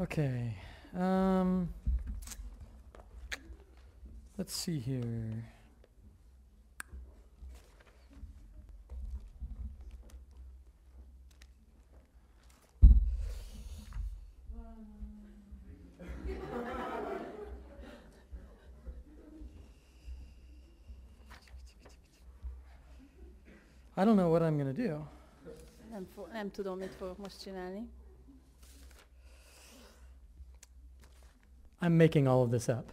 Okay. Um, let's see here. I don't know what I'm going to do. Nem, nem tudom, mit fogok most csinálni. I'm making all of this up.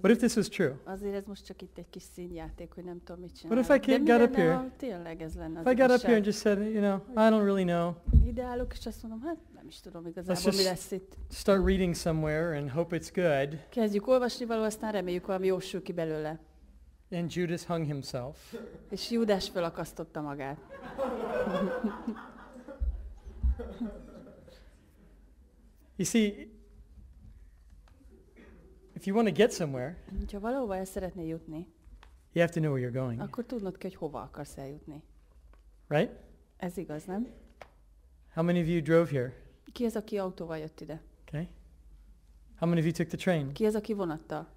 What if this was true? Azért ez most csak itt egy kis színjáték, hogy nem tudom, mit What if I came, got up here? Tényleg ez lenne If I got up here and just said, you know, I don't really know. Ideálok, és azt mondom, hát nem is tudom igazából, mi lesz itt. Start reading somewhere and hope it's good. Kezdjük olvasni való, aztán reméljük valami jósül ki belőle. And Judas hung himself. És Júdás felakasztotta magát. you see, If you want to get somewhere, Ha valahova el szeretnél jutni, you have to know where you're going, akkor tudnod kell, hogy hova akarsz eljutni. right? Ez igaz, nem? How many of you drove here? Ki az, aki autóval jött ide? Okay. How many of you took the train? Ki az, aki vonattal?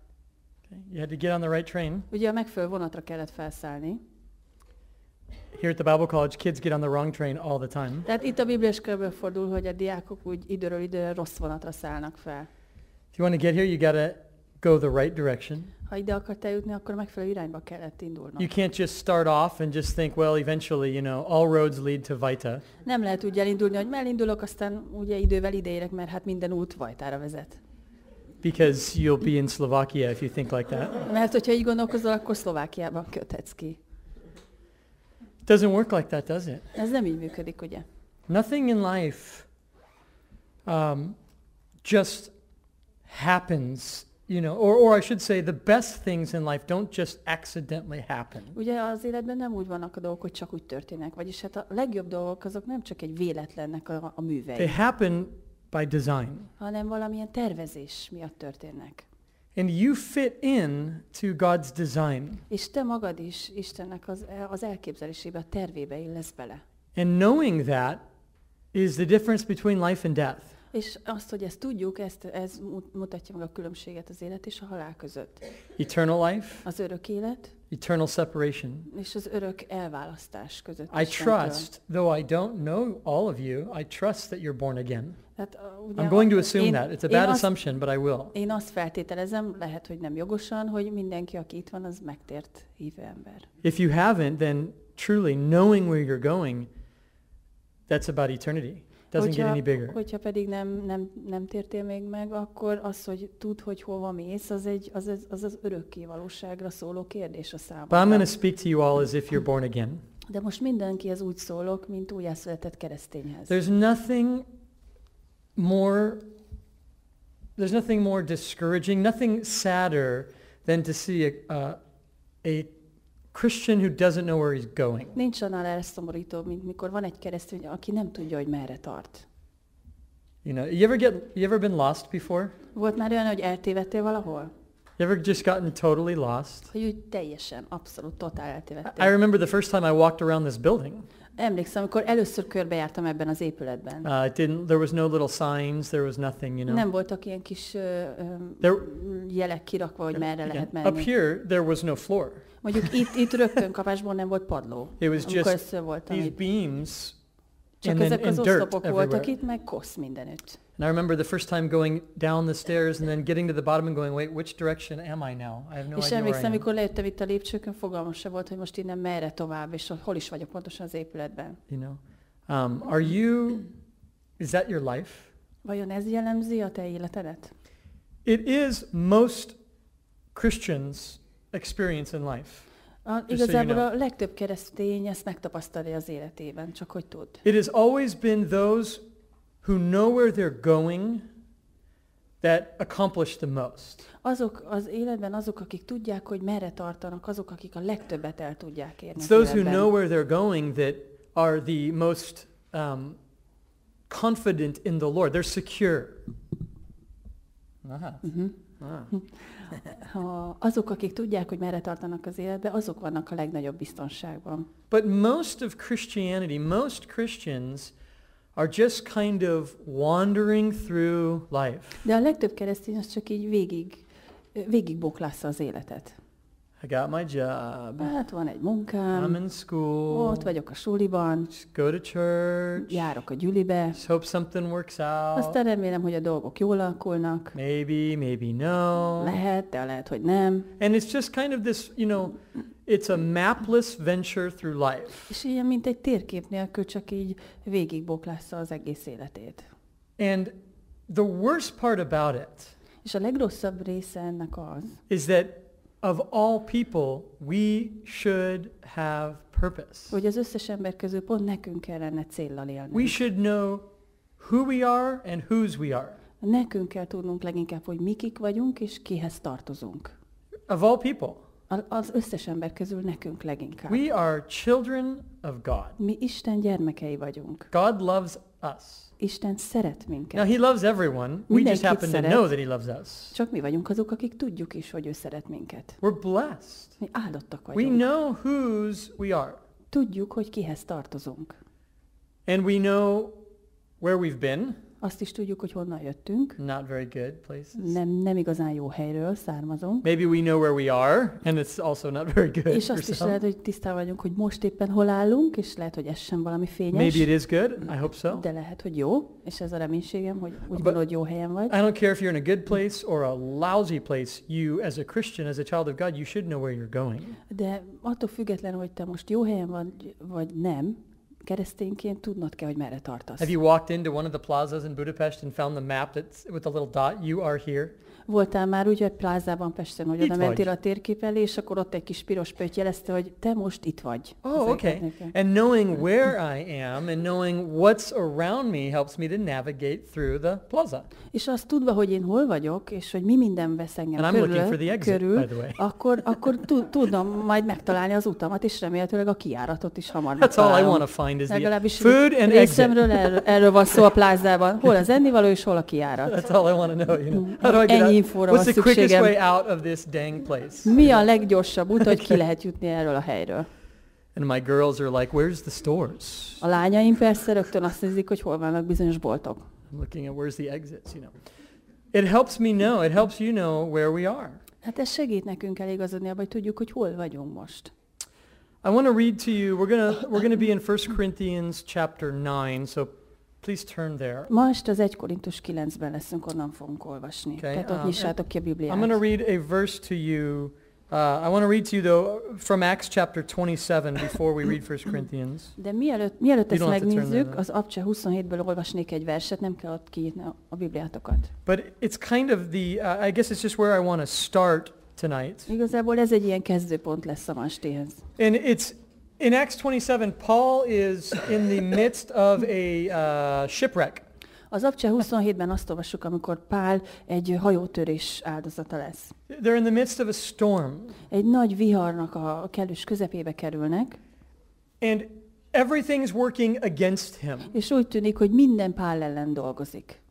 Okay. You had to get on the right train. Ugye a megfelelő vonatra kellett felszállni. Here at the Bible College, kids get on the wrong train all the time. Tehát itt a Bibliás körből fordul, hogy a diákok úgy időről időre rossz vonatra szállnak fel. If you want to get here, you gotta go the right direction. Ha ide akart eljutni, akkor megfelelő irányba kellett indulnod. You can't just start off and just think, well, eventually, you know, all roads lead to Vita. Nem lehet úgy elindulni, hogy mellindulok, aztán ugye idővel ideérek, mert hát minden út Vajtára vezet. Because you'll be in Slovakia if you think like that. Mert hogyha így gondolkozol, akkor Szlovákiában köthetsz ki. Doesn't work like that, does it? Ez nem így működik, ugye? Nothing in life um, just happens you know, or, or I should say the best things in life don't just accidentally happen. Ugye az életben nem úgy vannak a dolgok, hogy csak úgy történnek, vagyis hát a legjobb dolgok azok nem csak egy véletlennek a, a művei. They happen by design. Hanem valamilyen tervezés miatt történnek. And you fit in to God's design. És te magad is Istennek az, az elképzelésébe, a tervébe illesz bele. And knowing that is the difference between life and death. És azt, hogy ezt tudjuk, ezt, ez mutatja meg a különbséget az élet és a halál között. Eternal life. Az örök élet. Eternal separation. És az örök elválasztás között. I trust, though I don't know all of you, I trust that you're born again. Hát, ugye, I'm going to assume én, that. It's a bad azt, assumption, but I will. Én azt feltételezem, lehet, hogy nem jogosan, hogy mindenki, aki itt van, az megtért hívő ember. If you haven't, then truly knowing where you're going, that's about eternity. doesn't hogyha, get any bigger. Hogyha pedig nem, nem, nem tértél még meg, akkor az, hogy tud, hogy hova mész, az, egy, az, az, az, az örökké valóságra szóló kérdés a számomra. But I'm going to speak to you all as if you're born again. De most mindenki ez úgy szólok, mint újjászületett keresztényhez. There's nothing more there's nothing more discouraging, nothing sadder than to see a, a, a Christian who doesn't know where he's going. Nincs annál elszomorítóbb, mint mikor van egy keresztény, aki nem tudja, hogy merre tart. You know, you ever get, you ever been lost before? Volt már olyan, hogy eltévedtél valahol? You ever just gotten totally lost? Hogy úgy teljesen, abszolút, totál eltévedtél. I remember the first time I walked around this building. Emlékszem, amikor először körbejártam ebben az épületben. Uh, it didn't, there was no little signs, there was nothing, you know. Nem voltak ilyen kis uh, there, jelek kirakva, hogy merre igen. lehet menni. Up here, there was no floor. Mondjuk itt, itt rögtön kapásból nem volt padló. It was just these itt. beams Csak and ezek and az oszlopok voltak everywhere. itt, meg kosz mindenütt. And I remember the first time going down the stairs and then getting to the bottom and going, wait, which direction am I now? I have no és idea emlékszem, amikor lejöttem itt a lépcsőkön, fogalmam sem volt, hogy most innen merre tovább, és hol is vagyok pontosan az épületben. You know, um, are you, is that your life? Vajon ez jellemzi a te életedet? It is most Christians experience in life. A, igazából so you know. a legtöbb keresztény ezt megtapasztalja az életében, csak hogy tud. It has always been those who know where they're going, that accomplish the most. Azok az életben azok, akik tudják, hogy merre tartanak, azok, akik a legtöbbet el tudják érni. It's those who know where they're going that are the most um, confident in the Lord. They're secure. Aha. Uh-huh. Ah. azok, akik tudják, hogy merre tartanak az életbe, azok vannak a legnagyobb biztonságban. But most of Christianity, most Christians are just kind of wandering through life. De a legtöbb keresztény az csak így végig, végig az életet. I got my job. Hát van egy munkám. I'm in school. Ott vagyok a suliban. Just go to church. Járok a gyülibe. Just hope something works out. Aztán remélem, hogy a dolgok jól alakulnak. Maybe, maybe no. Lehet, de lehet, hogy nem. And it's just kind of this, you know, it's a mapless venture through life. És ilyen, mint egy térkép nélkül csak így végigboklásza az egész életét. And the worst part about it és a legrosszabb része ennek az, is that of all people, we should have purpose. Hogy az összes ember közül pont nekünk kellene céllal élnünk. We should know who we are and whose we are. Nekünk kell tudnunk leginkább, hogy mikik vagyunk és kihez tartozunk. Of all people. Az összes ember közül nekünk leginkább. We are children of God. Mi Isten gyermekei vagyunk. God loves us. Isten szeret minket. Now he loves everyone. We just happen szeret. to know that he loves us. Csak mi vagyunk azok, akik tudjuk is, hogy ő szeret minket. We're blessed. Mi áldottak vagyunk. We know whose we are. Tudjuk, hogy kihez tartozunk. And we know where we've been. Azt is tudjuk, hogy honnan jöttünk. Not very good places. Nem, nem igazán jó helyről származunk. Maybe we know where we are, and it's also not very good. És azt is lehet, hogy tisztá vagyunk, hogy most éppen hol állunk, és lehet, hogy ez sem valami fényes. Maybe it is good. I hope so. De lehet, hogy jó, és ez a reménységem, hogy úgy gondolod, jó helyen vagy. I don't care if you're in a good place or a lousy place. You, as a Christian, as a child of God, you should know where you're going. De attól függetlenül, hogy te most jó helyen vagy, vagy nem, keresztényként tudnod kell, hogy merre tartasz. Have you walked into one of the plazas in Budapest and found the map that's with a little dot? You are here. Voltál már úgy hogy plázában Pesten, hogy itt oda mentél a elé és akkor ott egy kis piros pötty jelezte, hogy te most itt vagy. Oh, okay. And knowing where I am and knowing what's around me helps me to navigate through the plaza. És azt tudva, hogy én hol vagyok, és hogy mi minden vesz engem and körül, I'm for the exit, körül by the way. akkor, akkor tudom majd megtalálni az utamat, és remélhetőleg a kiáratot is hamar That's all I want to find is Legalábbis the food and exit. erről, erről van szó a plázában. Hol az ennivaló, és hol a kiárat. That's all I want to know, you know. Mm. How do I get Ennyi infóra van szükségem. Mi a leggyorsabb út, hogy ki lehet jutni erről a helyről? And my girls are like, where's the stores? A lányaim persze rögtön azt nézik, hogy hol vannak bizonyos boltok. I'm looking at where's the exits, you know. It helps me know, it helps you know where we are. Hát ez segít nekünk eligazodni abban, hogy tudjuk, hogy hol vagyunk most. I want to read to you, we're gonna we're gonna be in 1 Corinthians chapter 9, so Please turn there. Ma este az 1 Korintus 9-ben leszünk, onnan fogunk olvasni. Okay, Tehát ott um, nyissátok ki a Bibliát. I'm going to read a verse to you. Uh, I want to read to you though from Acts chapter 27 before we read 1 Corinthians. De mielőtt, mielőtt ezt megnézzük, az Abcse 27-ből olvasnék egy verset, nem kell ott kiírni a Bibliátokat. But it's kind of the, uh, I guess it's just where I want to start tonight. Igazából ez egy ilyen kezdőpont lesz a mastéhez. And it's In Acts 27, Paul is in the midst of a uh, shipwreck. Az Abcseh 27-ben azt olvassuk, amikor Pál egy hajótörés áldozata lesz. They're in the midst of a storm. Egy nagy viharnak a kellős közepébe kerülnek. And everything's working against him. És úgy tűnik, hogy minden Pál ellen dolgozik.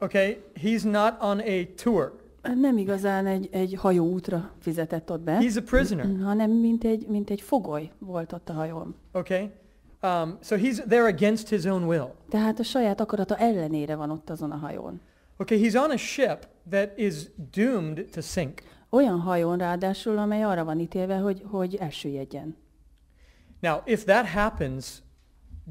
Okay, he's not on a tour nem igazán egy, egy hajóútra fizetett ott be. He's a prisoner. Hanem mint egy, mint egy fogoly volt ott a hajón. Okay. Um, so he's there against his own will. Tehát a saját akarata ellenére van ott azon a hajón. Okay, he's on a ship that is doomed to sink. Olyan hajón ráadásul, amely arra van ítélve, hogy, hogy elsüllyedjen. Now, if that happens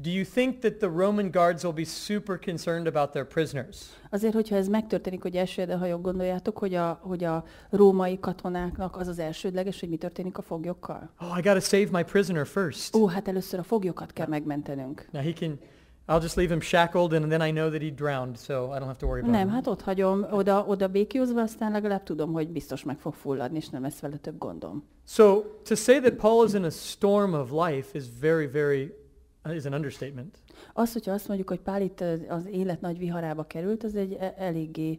Do you think that the Roman guards will be super concerned about their prisoners? Azért, hogyha ez megtörténik, hogy elsőre hajók gondoljátok, hogy a, hogy a római katonáknak az az elsődleges, hogy mi történik a foglyokkal? Oh, I gotta save my prisoner first. Ó, hát először a foglyokat kell megmentenünk. Now he can, I'll just leave him shackled and then I know that he drowned, so I don't have to worry about Nem, him. hát ott hagyom oda, oda békjózva, aztán legalább tudom, hogy biztos meg fog fulladni, és nem lesz vele több gondom. So to say that Paul is in a storm of life is very, very is an understatement. Az, hogyha azt mondjuk, hogy Pál itt az élet nagy viharába került, az egy e, eléggé,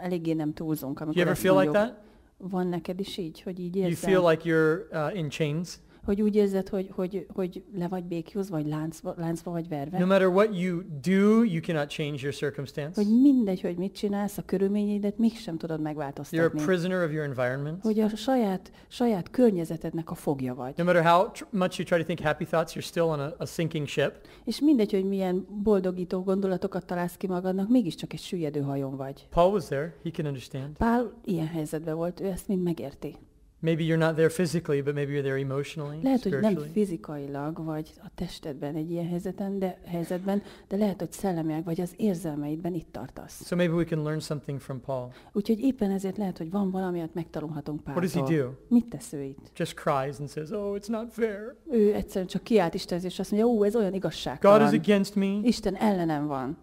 eléggé nem túlzunk. Amikor you ever feel mondjuk, like that? Van neked is így, hogy így érzed? You feel like you're uh, in chains? hogy úgy érzed, hogy, hogy, hogy le vagy békjúz, vagy láncba, láncba vagy verve. No matter what you do, you cannot change your circumstance. Hogy mindegy, hogy mit csinálsz, a körülményeidet mégsem tudod megváltoztatni. You're a prisoner of your environment. Hogy a saját, saját környezetednek a fogja vagy. No matter how much you try to think happy thoughts, you're still on a, a sinking ship. És mindegy, hogy milyen boldogító gondolatokat találsz ki magadnak, mégiscsak egy süllyedő hajón vagy. Paul was there, he can understand. Pál ilyen helyzetben volt, ő ezt mind megérti. Maybe you're not there physically, but maybe you're there emotionally, Lehet, hogy nem fizikailag vagy a testedben egy ilyen helyzeten, de helyzetben, de lehet, hogy szellemileg vagy az érzelmeidben itt tartasz. So maybe we can learn something from Paul. Úgyhogy éppen ezért lehet, hogy van valami, amit megtanulhatunk Páltól. What does he do? Mit tesz ő itt? Just cries and says, "Oh, it's not fair." Ő egyszerűen csak kiált Istenhez, és azt mondja, "Ó, ez olyan igazságtalan." God is against me. Isten ellenem van.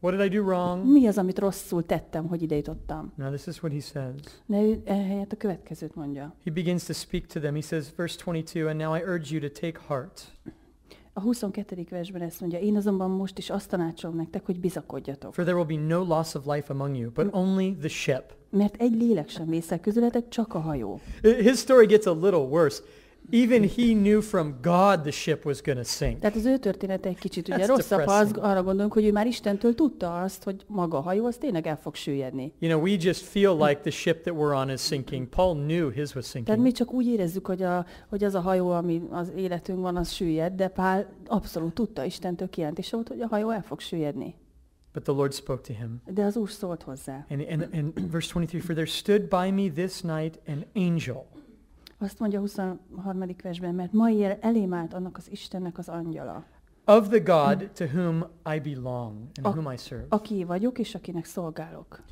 What did I do wrong? Mi az, amit rosszul tettem, hogy ide jutottam? Now this is what he says. Ne, ő e, ehelyett a következőt mondja. He begins to speak to them. He says, verse 22, and now I urge you to take heart. A 22. versben ezt mondja, én azonban most is azt tanácsolom nektek, hogy bizakodjatok. For there will be no loss of life among you, but only the ship. Mert egy lélek sem vészel közületek, csak a hajó. His story gets a little worse. Even he knew from God the ship was going to sink. Tehát az ő története egy kicsit ugye That's rosszabb, ha az, arra gondolunk, hogy ő már Istentől tudta azt, hogy maga a hajó az tényleg el fog süllyedni. You know, we just feel like the ship that we're on is sinking. Paul knew his was sinking. Tehát mi csak úgy érezzük, hogy, a, hogy az a hajó, ami az életünk van, az süllyed, de Pál abszolút tudta Istentől kijelentése volt, hogy a hajó el fog süllyedni. But the Lord spoke to him. De az Úr szólt hozzá. And, and, and verse 23, For there stood by me this night an angel. Azt mondja a 23. versben, mert ma éjjel elém állt annak az Istennek az angyala. Of the God to whom I belong and a, whom I serve. Aki vagyok és akinek szolgálok.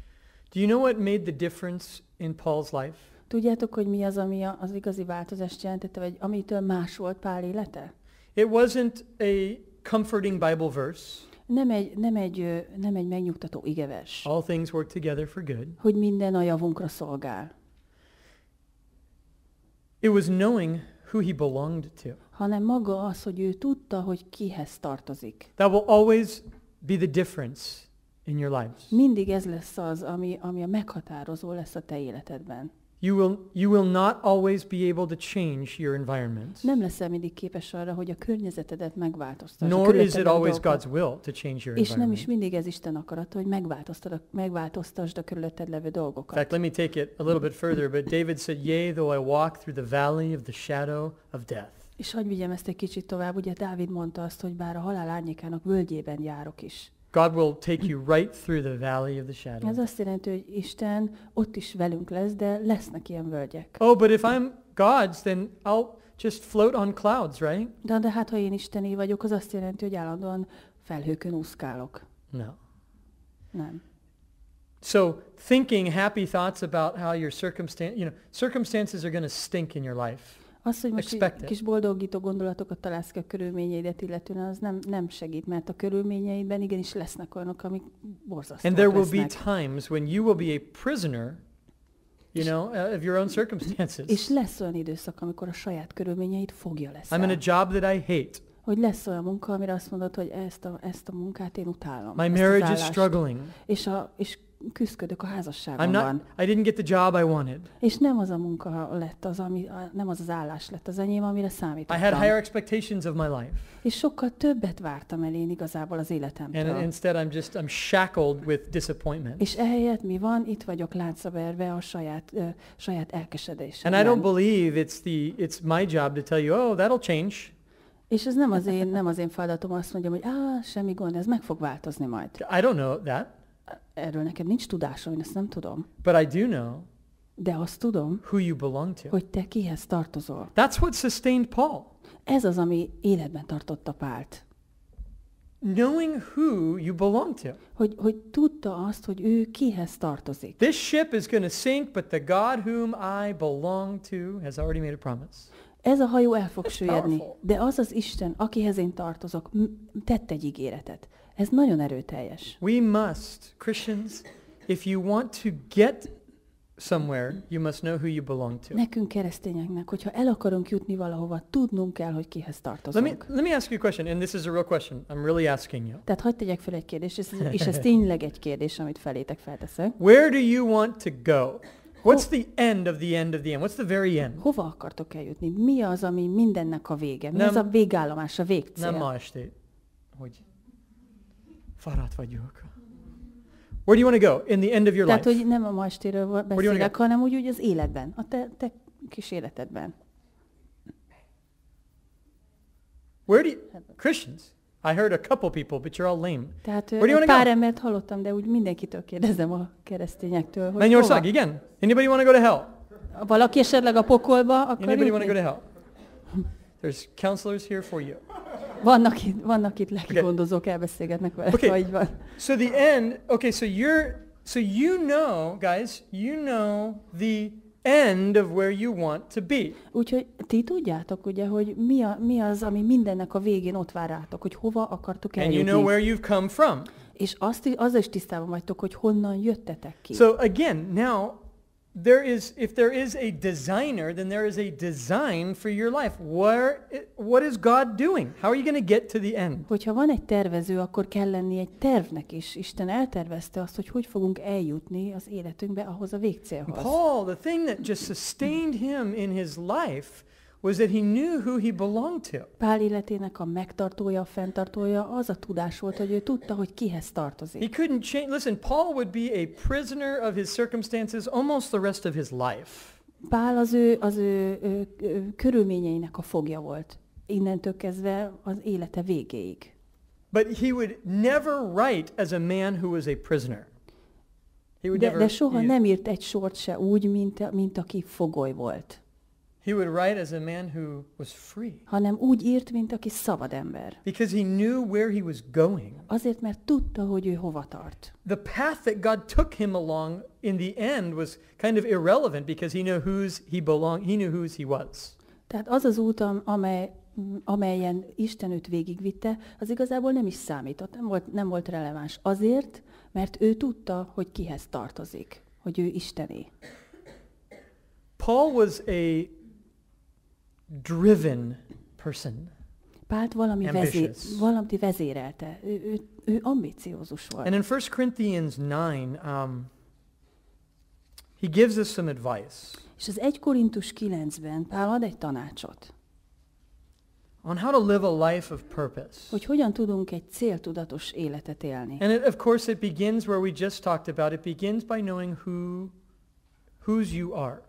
Do you know what made the difference in Paul's life? Tudjátok, hogy mi az, ami az igazi változást jelentette, vagy amitől más volt Pál élete? It wasn't a comforting Bible verse. Nem egy, nem egy, nem egy megnyugtató igevers. All things work together for good. Hogy minden a javunkra szolgál. It was knowing who he belonged to. Hanem maga az, hogy ő tudta, hogy kihez tartozik. That will always be the difference in your lives. Mindig ez lesz az, ami, ami a meghatározó lesz a te életedben. You will, you will not always be able to change your environment. Nem leszel mindig képes arra, hogy a környezetedet megváltoztasd. Nor is it always God's will to change your environment. És nem is mindig ez Isten akarata, hogy megváltoztasd, megváltoztasd a körülötted levő dolgokat. In fact, let me take it a little bit further, but David said, Yea, though I walk through the valley of the shadow of death. És hagyj vigyem ezt egy kicsit tovább, ugye Dávid mondta azt, hogy bár a halál árnyékának völgyében járok is. God will take you right through the valley of the shadow. Ez azt jelenti, hogy Isten ott is velünk lesz, de lesznek ilyen völgyek. Oh, but if I'm God's, then I'll just float on clouds, right? De, de hát, ha én Isteni vagyok, az azt jelenti, hogy állandóan felhőkön úszkálok. No. Nem. So thinking happy thoughts about how your circumstance, you know, circumstances are going to stink in your life. Az, hogy most expected. kis boldogító gondolatokat találsz ki a körülményeidet, illetően az nem, nem segít, mert a körülményeidben igenis lesznek olyanok, amik borzasztóak And there lesznek. will be times when you will be a prisoner You know, uh, of your own circumstances. És lesz olyan időszak, amikor a saját körülményeid fogja lesz. I'm in a job that I hate. Hogy lesz olyan munka, amire azt mondod, hogy ezt a, ezt a munkát én utálom. My marriage is struggling. És, a, és küzdködök a házasságomban. not, I didn't get the job I wanted. És nem az a munka lett az, ami, nem az az állás lett az enyém, amire számítottam. I had higher expectations of my life. És sokkal többet vártam el én igazából az életemtől. And instead I'm just I'm shackled with disappointment. És ehelyett mi van? Itt vagyok látszaverve a saját uh, saját elkesedésem. And I don't believe it's the it's my job to tell you, oh, that'll change. És ez nem az én, nem az én feladatom azt mondjam, hogy ah, semmi gond, ez meg fog változni majd. I don't know that. Erről nekem nincs tudásom, én ezt nem tudom. But I do know De azt tudom, who you belong to. hogy te kihez tartozol. That's what sustained Paul. Ez az, ami életben tartotta Pált. Knowing who you belong to. Hogy, hogy tudta azt, hogy ő kihez tartozik. This ship is going to sink, but the God whom I belong to has already made a promise. Ez a hajó el fog süllyedni, de az az Isten, akihez én tartozok, tett egy ígéretet. Ez nagyon erőteljes. We must, Christians, if you want to get somewhere, you must know who you belong to. Nekünk keresztényeknek, hogyha el akarunk jutni valahova, tudnunk kell, hogy kihez tartozunk. Let me, let me ask you a question, and this is a real question. I'm really asking you. Tehát hagyd tegyek fel egy kérdést, és ez, és ez tényleg egy kérdés, amit felétek felteszek. Where do you want to go? What's the end of the end of the end? What's the very end? Hova akartok eljutni? Mi az, ami mindennek a vége? Mi nem, az a végállomás, a végcél? Nem ma este, hogy Fáradt vagyok. Where do you want to go in the end of your Tehát, life? hogy nem a ma estéről beszélek, hanem úgy, úgy az életben, a te, te kis életedben. Where do you, Christians, I heard a couple people, but you're all lame. Tehát Where do you pár go? embert hallottam, de úgy mindenkitől kérdezem a keresztényektől, hogy Mennyország, igen. Anybody want to go to hell? Valaki esetleg a pokolba akar Anybody want to go to hell? There's counselors here for you. Vannak itt, vannak itt lelki okay. elbeszélgetnek vele, okay. ha így van. So the end, okay, so you're, so you know, guys, you know the end of where you want to be. Úgyhogy ti tudjátok, ugye, hogy mi, a, mi az, ami mindennek a végén ott vár rátok, hogy hova akartok eljutni. And you know where you've come from. És azt, az is tisztában vagytok, hogy honnan jöttetek ki. So again, now there is, if there is a designer, then there is a design for your life. Where, what is God doing? How are you going to get to the end? Hogyha van egy tervező, akkor kell lenni egy tervnek is. Isten eltervezte azt, hogy hogy fogunk eljutni az életünkbe ahhoz a végcélhoz. Paul, the thing that just sustained him in his life was that he knew who he belonged to. Pál életének a megtartója, a fenntartója az a tudás volt, hogy ő tudta, hogy kihez tartozik. He couldn't change. Listen, Paul would be a prisoner of his circumstances almost the rest of his life. Pál az ő, az ő, ő, ő körülményeinek a fogja volt. Innentől kezdve az élete végéig. But he would never write as a man who was a prisoner. He would de, never, de soha nem írt egy sort se úgy, mint, mint aki fogoly volt. He would write as a man who was free. hanem úgy írt, mint aki szabad ember. Because he knew where he was going. Azért, mert tudta, hogy ő hova tart. The path that God took him along in the end was kind of irrelevant because he knew whose he belonged, he knew whose he was. Tehát az az út, amely, amelyen Isten őt végigvitte, az igazából nem is számított, nem volt, nem volt releváns. Azért, mert ő tudta, hogy kihez tartozik, hogy ő Istené. Paul was a driven person. Pált valami, vezér, valami vezérelte. Ő, ő, ő ambiciózus volt. And in 1 Corinthians 9, um, he gives us some advice. És az 1 Korintus 9-ben Pál ad egy tanácsot. On how to live a life of purpose. Hogy hogyan tudunk egy céltudatos életet élni. And it, of course it begins where we just talked about. It begins by knowing who whose you are.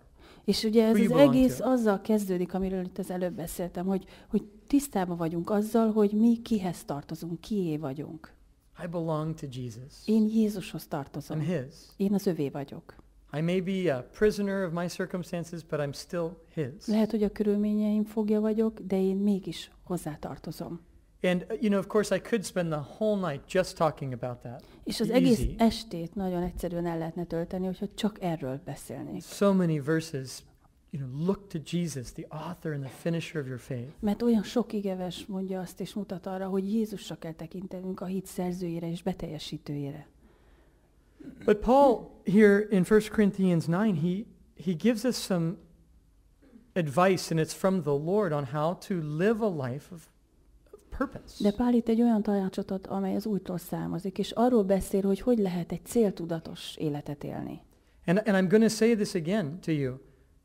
És ugye ez az egész azzal kezdődik, amiről itt az előbb beszéltem, hogy, hogy tisztában vagyunk azzal, hogy mi kihez tartozunk, kié vagyunk. I belong to Jesus. Én Jézushoz tartozom. I'm his. Én az övé vagyok. I may be a prisoner of my circumstances, but I'm still his. Lehet, hogy a körülményeim fogja vagyok, de én mégis tartozom. And, uh, you know, of course, I could spend the whole night just talking about that. És az egész Easy. estét nagyon egyszerűen el lehetne tölteni, hogyha csak erről beszélnék. So many verses, you know, look to Jesus, the author and the finisher of your faith. Mert olyan sok igeves mondja azt és mutat arra, hogy Jézusra kell tekintenünk a hit szerzőjére és beteljesítőjére. But Paul here in 1 Corinthians 9, he, he gives us some advice, and it's from the Lord on how to live a life of purpose. De Pál itt egy olyan tanácsot ad, amely az újtól származik, és arról beszél, hogy hogy lehet egy céltudatos életet élni. And, and I'm going to say this again to you.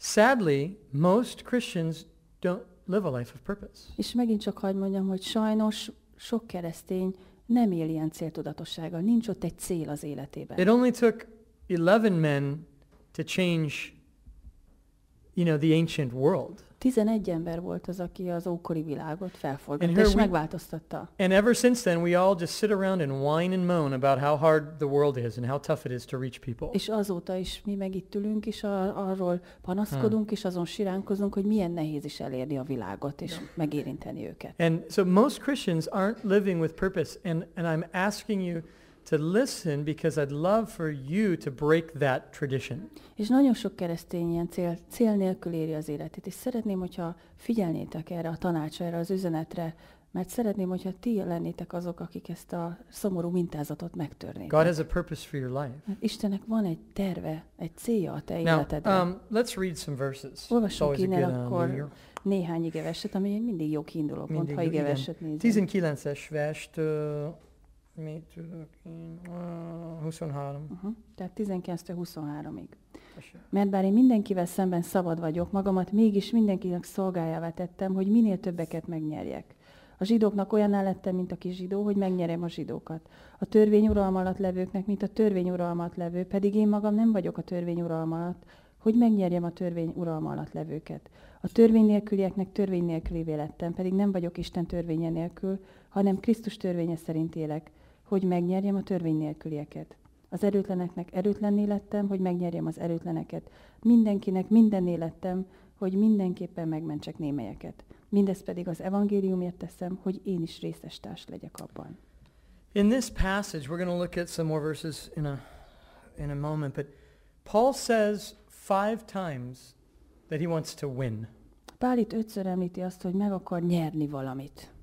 Sadly, most Christians don't live a life of purpose. És megint csak hagyd mondjam, hogy sajnos sok keresztény nem él ilyen céltudatossággal, nincs ott egy cél az életében. It only took 11 men to change you know the ancient world. 11 ember volt az, aki az ókori világot felforgatta és megváltoztatta. And ever since then we all just sit around and whine and moan about how hard the world is and how tough it is to reach people. És azóta is mi meg itt ülünk és arról panaszkodunk hmm. és azon siránkozunk, hogy milyen nehéz is elérni a világot és yeah. megérinteni őket. And so most Christians aren't living with purpose and and I'm asking you to listen because I'd love for you to break that tradition. És nagyon sok keresztény ilyen cél, cél nélkül éri az életét, és szeretném, hogyha figyelnétek erre a tanácsra, erre az üzenetre, mert szeretném, hogyha ti lennétek azok, akik ezt a szomorú mintázatot megtörnék. God has a purpose for your life. Mert hát Istennek van egy terve, egy célja a te Now, életedre. Um, let's read some verses. Olvassunk innen um, akkor uh, néhány igeverset, ami mindig jó kiinduló pont, mindig ha igeverset nézünk. 19-es verstől mit tudok én, uh, 23. Aha. Tehát 19-23-ig. Mert bár én mindenkivel szemben szabad vagyok, magamat mégis mindenkinek szolgájává tettem, hogy minél többeket megnyerjek. A zsidóknak olyan lettem, mint aki zsidó, hogy megnyerem a zsidókat. A törvény uralma alatt levőknek, mint a törvény uralma alatt levő, pedig én magam nem vagyok a törvény uralma alatt, hogy megnyerjem a törvény uralma alatt levőket. A törvény nélkülieknek törvény nélkülévé lettem, pedig nem vagyok Isten törvénye nélkül, hanem Krisztus törvénye szerint élek hogy megnyerjem a törvény nélkülieket. Az erőtleneknek erőtlenné lettem, hogy megnyerjem az erőtleneket. Mindenkinek minden lettem, hogy mindenképpen megmentsek némelyeket. Mindezt pedig az evangéliumért teszem, hogy én is részes társ legyek abban. In this passage, we're going to look at some more verses in a, in a moment, but Paul says five times that he wants to win. Pál itt ötször említi azt, hogy meg akar nyerni valamit.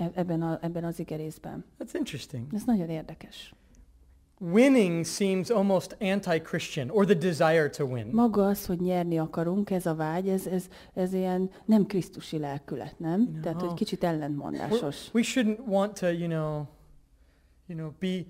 E- ebben, a, ebben az igerészben. That's interesting. Ez nagyon érdekes. Winning seems almost anti-Christian, or the desire to win. Maga az, hogy nyerni akarunk, ez a vágy, ez, ez, ez ilyen nem krisztusi lelkület, nem? You know, Tehát, hogy kicsit ellentmondásos. We shouldn't want to, you know, you know, be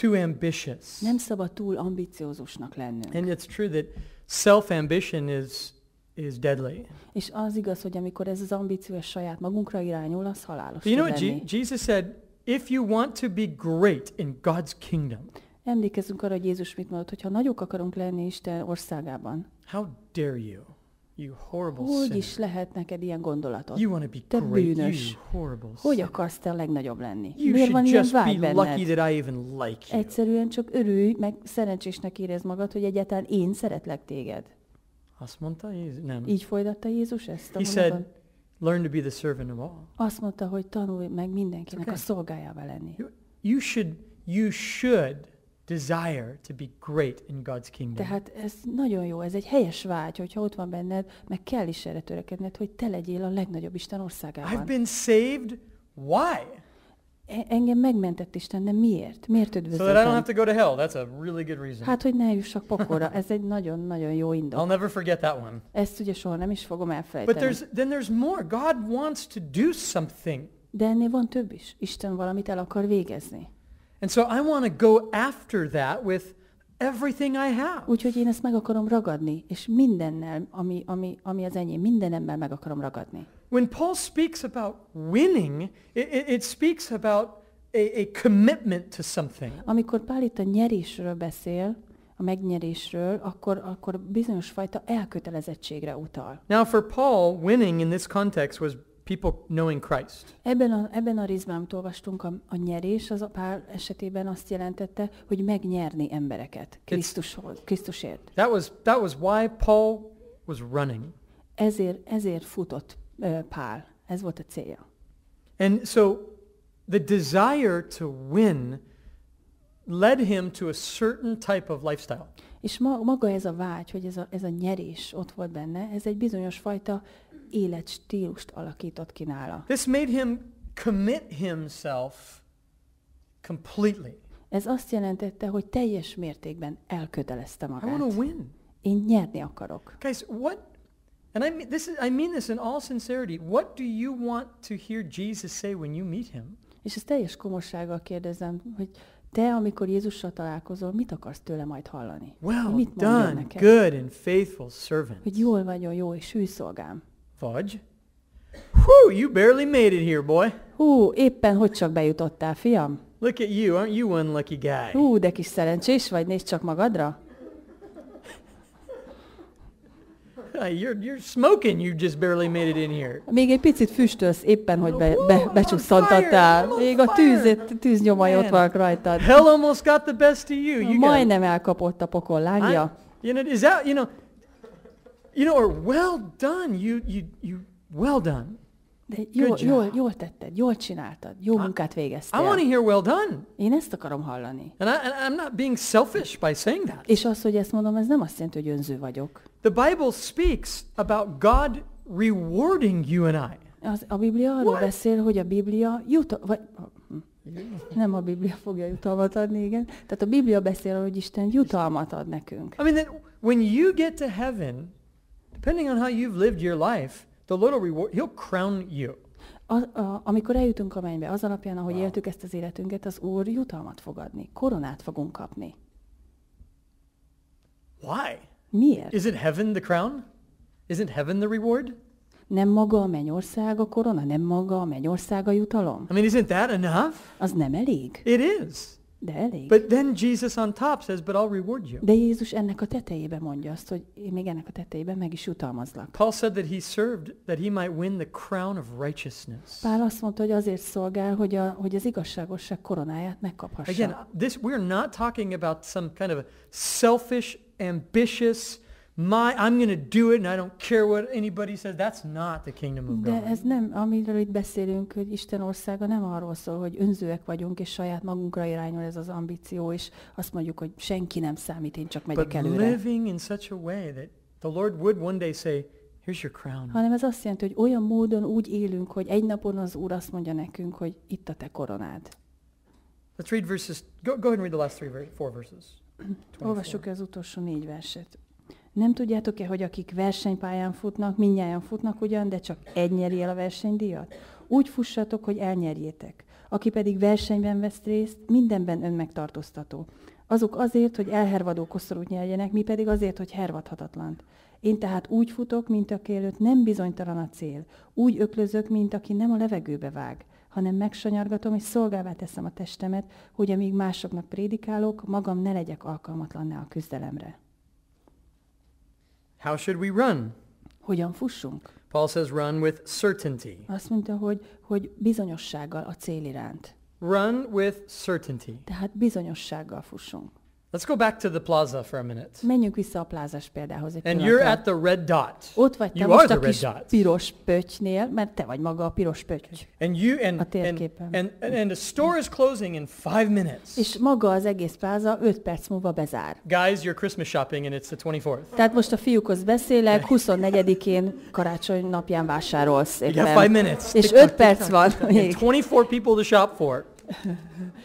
too ambitious. Nem szabad túl ambiciózusnak lennünk. And it's true that self-ambition is is deadly. És az igaz, hogy amikor ez az ambíció saját magunkra irányul, az halálos. You know what Jesus said, if you want to be great in God's kingdom. Emlékezzünk arra, hogy Jézus mit mondott, hogy ha nagyok akarunk lenni Isten országában. How dare you? You horrible sinner. hogy is lehet neked ilyen gondolatot? You want to be te great, bűnös. You horrible hogy akarsz te a legnagyobb lenni? You Miért van ilyen vágy be benned? Lucky that I even Like you. Egyszerűen csak örülj, meg szerencsésnek érez magad, hogy egyáltalán én szeretlek téged. Azt mondta Jézus? Nem. Így folytatta Jézus ezt a He said, learn to be the servant of all. Azt mondta, hogy tanulj meg mindenkinek okay. a szolgájává lenni. You, you should, you should desire to be great in God's kingdom. Tehát ez nagyon jó, ez egy helyes vágy, hogyha ott van benned, meg kell is erre törekedned, hogy te legyél a legnagyobb Isten országában. I've been saved, why? E- engem megmentett Isten, de miért? Miért üdvözöltem? So that I don't have to go to hell. That's a really good reason. Hát, hogy ne jussak pokolra. Ez egy nagyon-nagyon jó indok. I'll never forget that one. Ezt ugye soha nem is fogom elfelejteni. But there's, then there's more. God wants to do something. De ennél van több is. Isten valamit el akar végezni. And so I want to go after that with everything I have. Úgyhogy én ezt meg akarom ragadni, és mindennel, ami, ami, ami az enyém, mindenemmel meg akarom ragadni when Paul speaks about winning, it, it, it speaks about a, a commitment to something. Amikor Pál itt a nyerésről beszél, a megnyerésről, akkor, akkor bizonyos fajta elkötelezettségre utal. Now for Paul, winning in this context was people knowing Christ. Ebben a, ebben a részben, amit olvastunk, a, a nyerés az a Pál esetében azt jelentette, hogy megnyerni embereket Krisztushoz, Krisztusért. That was, that was why Paul was running. Ezért, ezért futott Pál. Ez volt a célja. And so the desire to win led him to a certain type of lifestyle. És ma, maga ez a vágy, hogy ez a, ez a nyerés ott volt benne, ez egy bizonyos fajta életstílust alakított ki nála. This made him commit himself completely. Ez azt jelentette, hogy teljes mértékben elkötelezte magát. I want to win. Én nyerni akarok. Guys, what And I mean, this is, I mean this in all sincerity. What do you want to hear Jesus say when you meet him? És ezt teljes komolysággal kérdezem, hogy te, amikor Jézussal találkozol, mit akarsz tőle majd hallani? Well mit done, neked? good and faithful servant. Hogy jól vagyon, jó és hű Vagy, whoo, you barely made it here, boy. Hú, éppen hogy csak bejutottál, fiam. Look at you, aren't you one lucky guy? Hú, de kis szerencsés vagy, nézd csak magadra. you're, you're smoking, you just barely made it in here. Még egy picit füstölsz éppen, hogy be, be, becsusszantattál. Még a tűz, tűznyomai ott vannak rajtad. Hell almost got the best of you. you Majdnem elkapott a pokol lángja. You know, is that, you know, you know, or well done, you, you, you, well done. De jól, jól, jól tetted, jól csináltad, jó I, munkát végeztél. I want to hear well done. Én ezt akarom hallani. And, I, and I'm not being selfish by saying that. És az, hogy ezt mondom, ez nem azt jelenti, hogy önző vagyok. The Bible speaks about God rewarding you and I. Az, a Biblia arról beszél, hogy a Biblia jut, vagy nem a Biblia fogja jutalmat adni, igen. Tehát a Biblia beszél, hogy Isten jutalmat ad nekünk. I mean, that when you get to heaven, depending on how you've lived your life, the Lord will reward, he'll crown you. A, a, amikor eljutunk a mennybe, az alapján, ahogy wow. éltük ezt az életünket, az Úr jutalmat fog adni, koronát fogunk kapni. Why? Miért? Isn't heaven the crown? Isn't heaven the reward? Nem maga a mennyország a korona, nem maga a mennyország a jutalom. I mean, isn't that enough? Az nem elég. It is. De elég. But then Jesus on top says, but I'll reward you. De Jézus ennek a tetejébe mondja azt, hogy én még ennek a tetejében meg is jutalmazlak. Paul said that he served that he might win the crown of righteousness. Pál azt mondta, hogy azért szolgál, hogy, a, hogy az igazságosság koronáját megkaphassa. Again, this we're not talking about some kind of selfish, ambitious, my, I'm going to do it, and I don't care what anybody says. That's not the kingdom of God. De ez nem, amiről itt beszélünk, hogy Isten országa nem arról szól, hogy önzőek vagyunk, és saját magunkra irányul ez az ambíció, és azt mondjuk, hogy senki nem számít, én csak megyek But előre. living in such a way that the Lord would one day say, Here's your crown. Hanem ez azt jelenti, hogy olyan módon úgy élünk, hogy egy napon az Úr azt mondja nekünk, hogy itt a te koronád. Let's read verses. Go, go ahead and read the last three, four verses. Olvassuk az utolsó négy verset. Nem tudjátok-e, hogy akik versenypályán futnak, minnyáján futnak ugyan, de csak egy nyeri el a versenydíjat? Úgy fussatok, hogy elnyerjétek. Aki pedig versenyben vesz részt, mindenben önmegtartóztató. Azok azért, hogy elhervadó koszorút nyerjenek, mi pedig azért, hogy hervadhatatlant. Én tehát úgy futok, mint aki előtt nem bizonytalan a cél. Úgy öklözök, mint aki nem a levegőbe vág, hanem megsanyargatom és szolgává teszem a testemet, hogy amíg másoknak prédikálok, magam ne legyek alkalmatlanná a küzdelemre. How should we run? Hogyan fussunk? Paul says run with certainty. Azt mondta, hogy, hogy bizonyossággal a cél iránt. Run with certainty. Tehát bizonyossággal fussunk. Let's go back to the plaza for a minute. Menjünk vissza a plázás példához egy And you're at the red dot. Ott vagy te you most are a the kis red dot. piros pöttynél, mert te vagy maga a piros pötty. And you and, a térképen. And, and, and the store is closing in five minutes. És maga az egész pláza 5 perc múlva bezár. Guys, you're Christmas shopping and it's the 24th. Tehát most a fiúkhoz beszélek, 24-én karácsony napján vásárolsz éppen. You have five minutes. És 5 perc van. 24 people to shop for.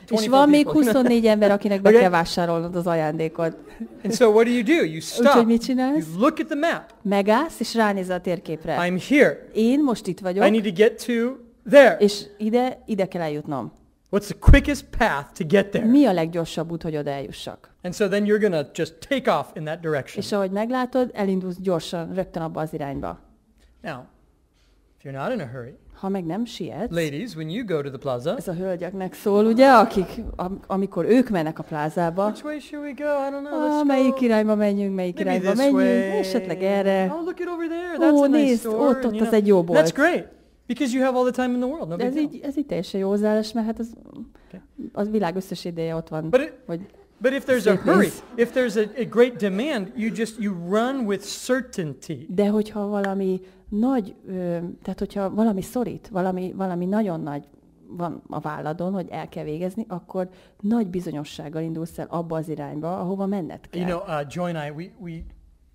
És van még 24 ember, akinek be okay. kell vásárolnod az ajándékot. And so what do you do? You stop. Úgyhogy mit csinálsz? You look at the map. Megállsz, és ránéz a térképre. I'm here. Én most itt vagyok. I need to get to there. És ide, ide kell eljutnom. What's the quickest path to get there? Mi a leggyorsabb út, hogy oda eljussak? And so then you're gonna just take off in that direction. És ahogy meglátod, elindulsz gyorsan, rögtön abba az irányba. Now, If you're not in a hurry. Ha meg nem siet, Ladies, when you go to the plaza. Ez a hölgyeknek szól, ugye, akik, am, amikor ők mennek a plázába. Which way should we go? I don't know. Let's ah, melyik irányba menjünk, melyik Maybe irányba menjünk, way. esetleg erre. Oh, look it over there. That's Ó, a nice nézd, store. ott, ott az egy jó bolt. That's great. Because you have all the time in the world. No ez így, ez így teljesen jó hozzáállás, mert hát az, okay. az világ összes ideje ott van. But it, hogy But if there's a hurry, if there's a, a great demand, you just you run with certainty. De hogyha valami nagy, tehát hogyha valami szorít, valami, valami nagyon nagy van a válladon, hogy el kell végezni, akkor nagy bizonyossággal indulsz el abba az irányba, ahova menned kell. You know, uh, Joy and I, we, we,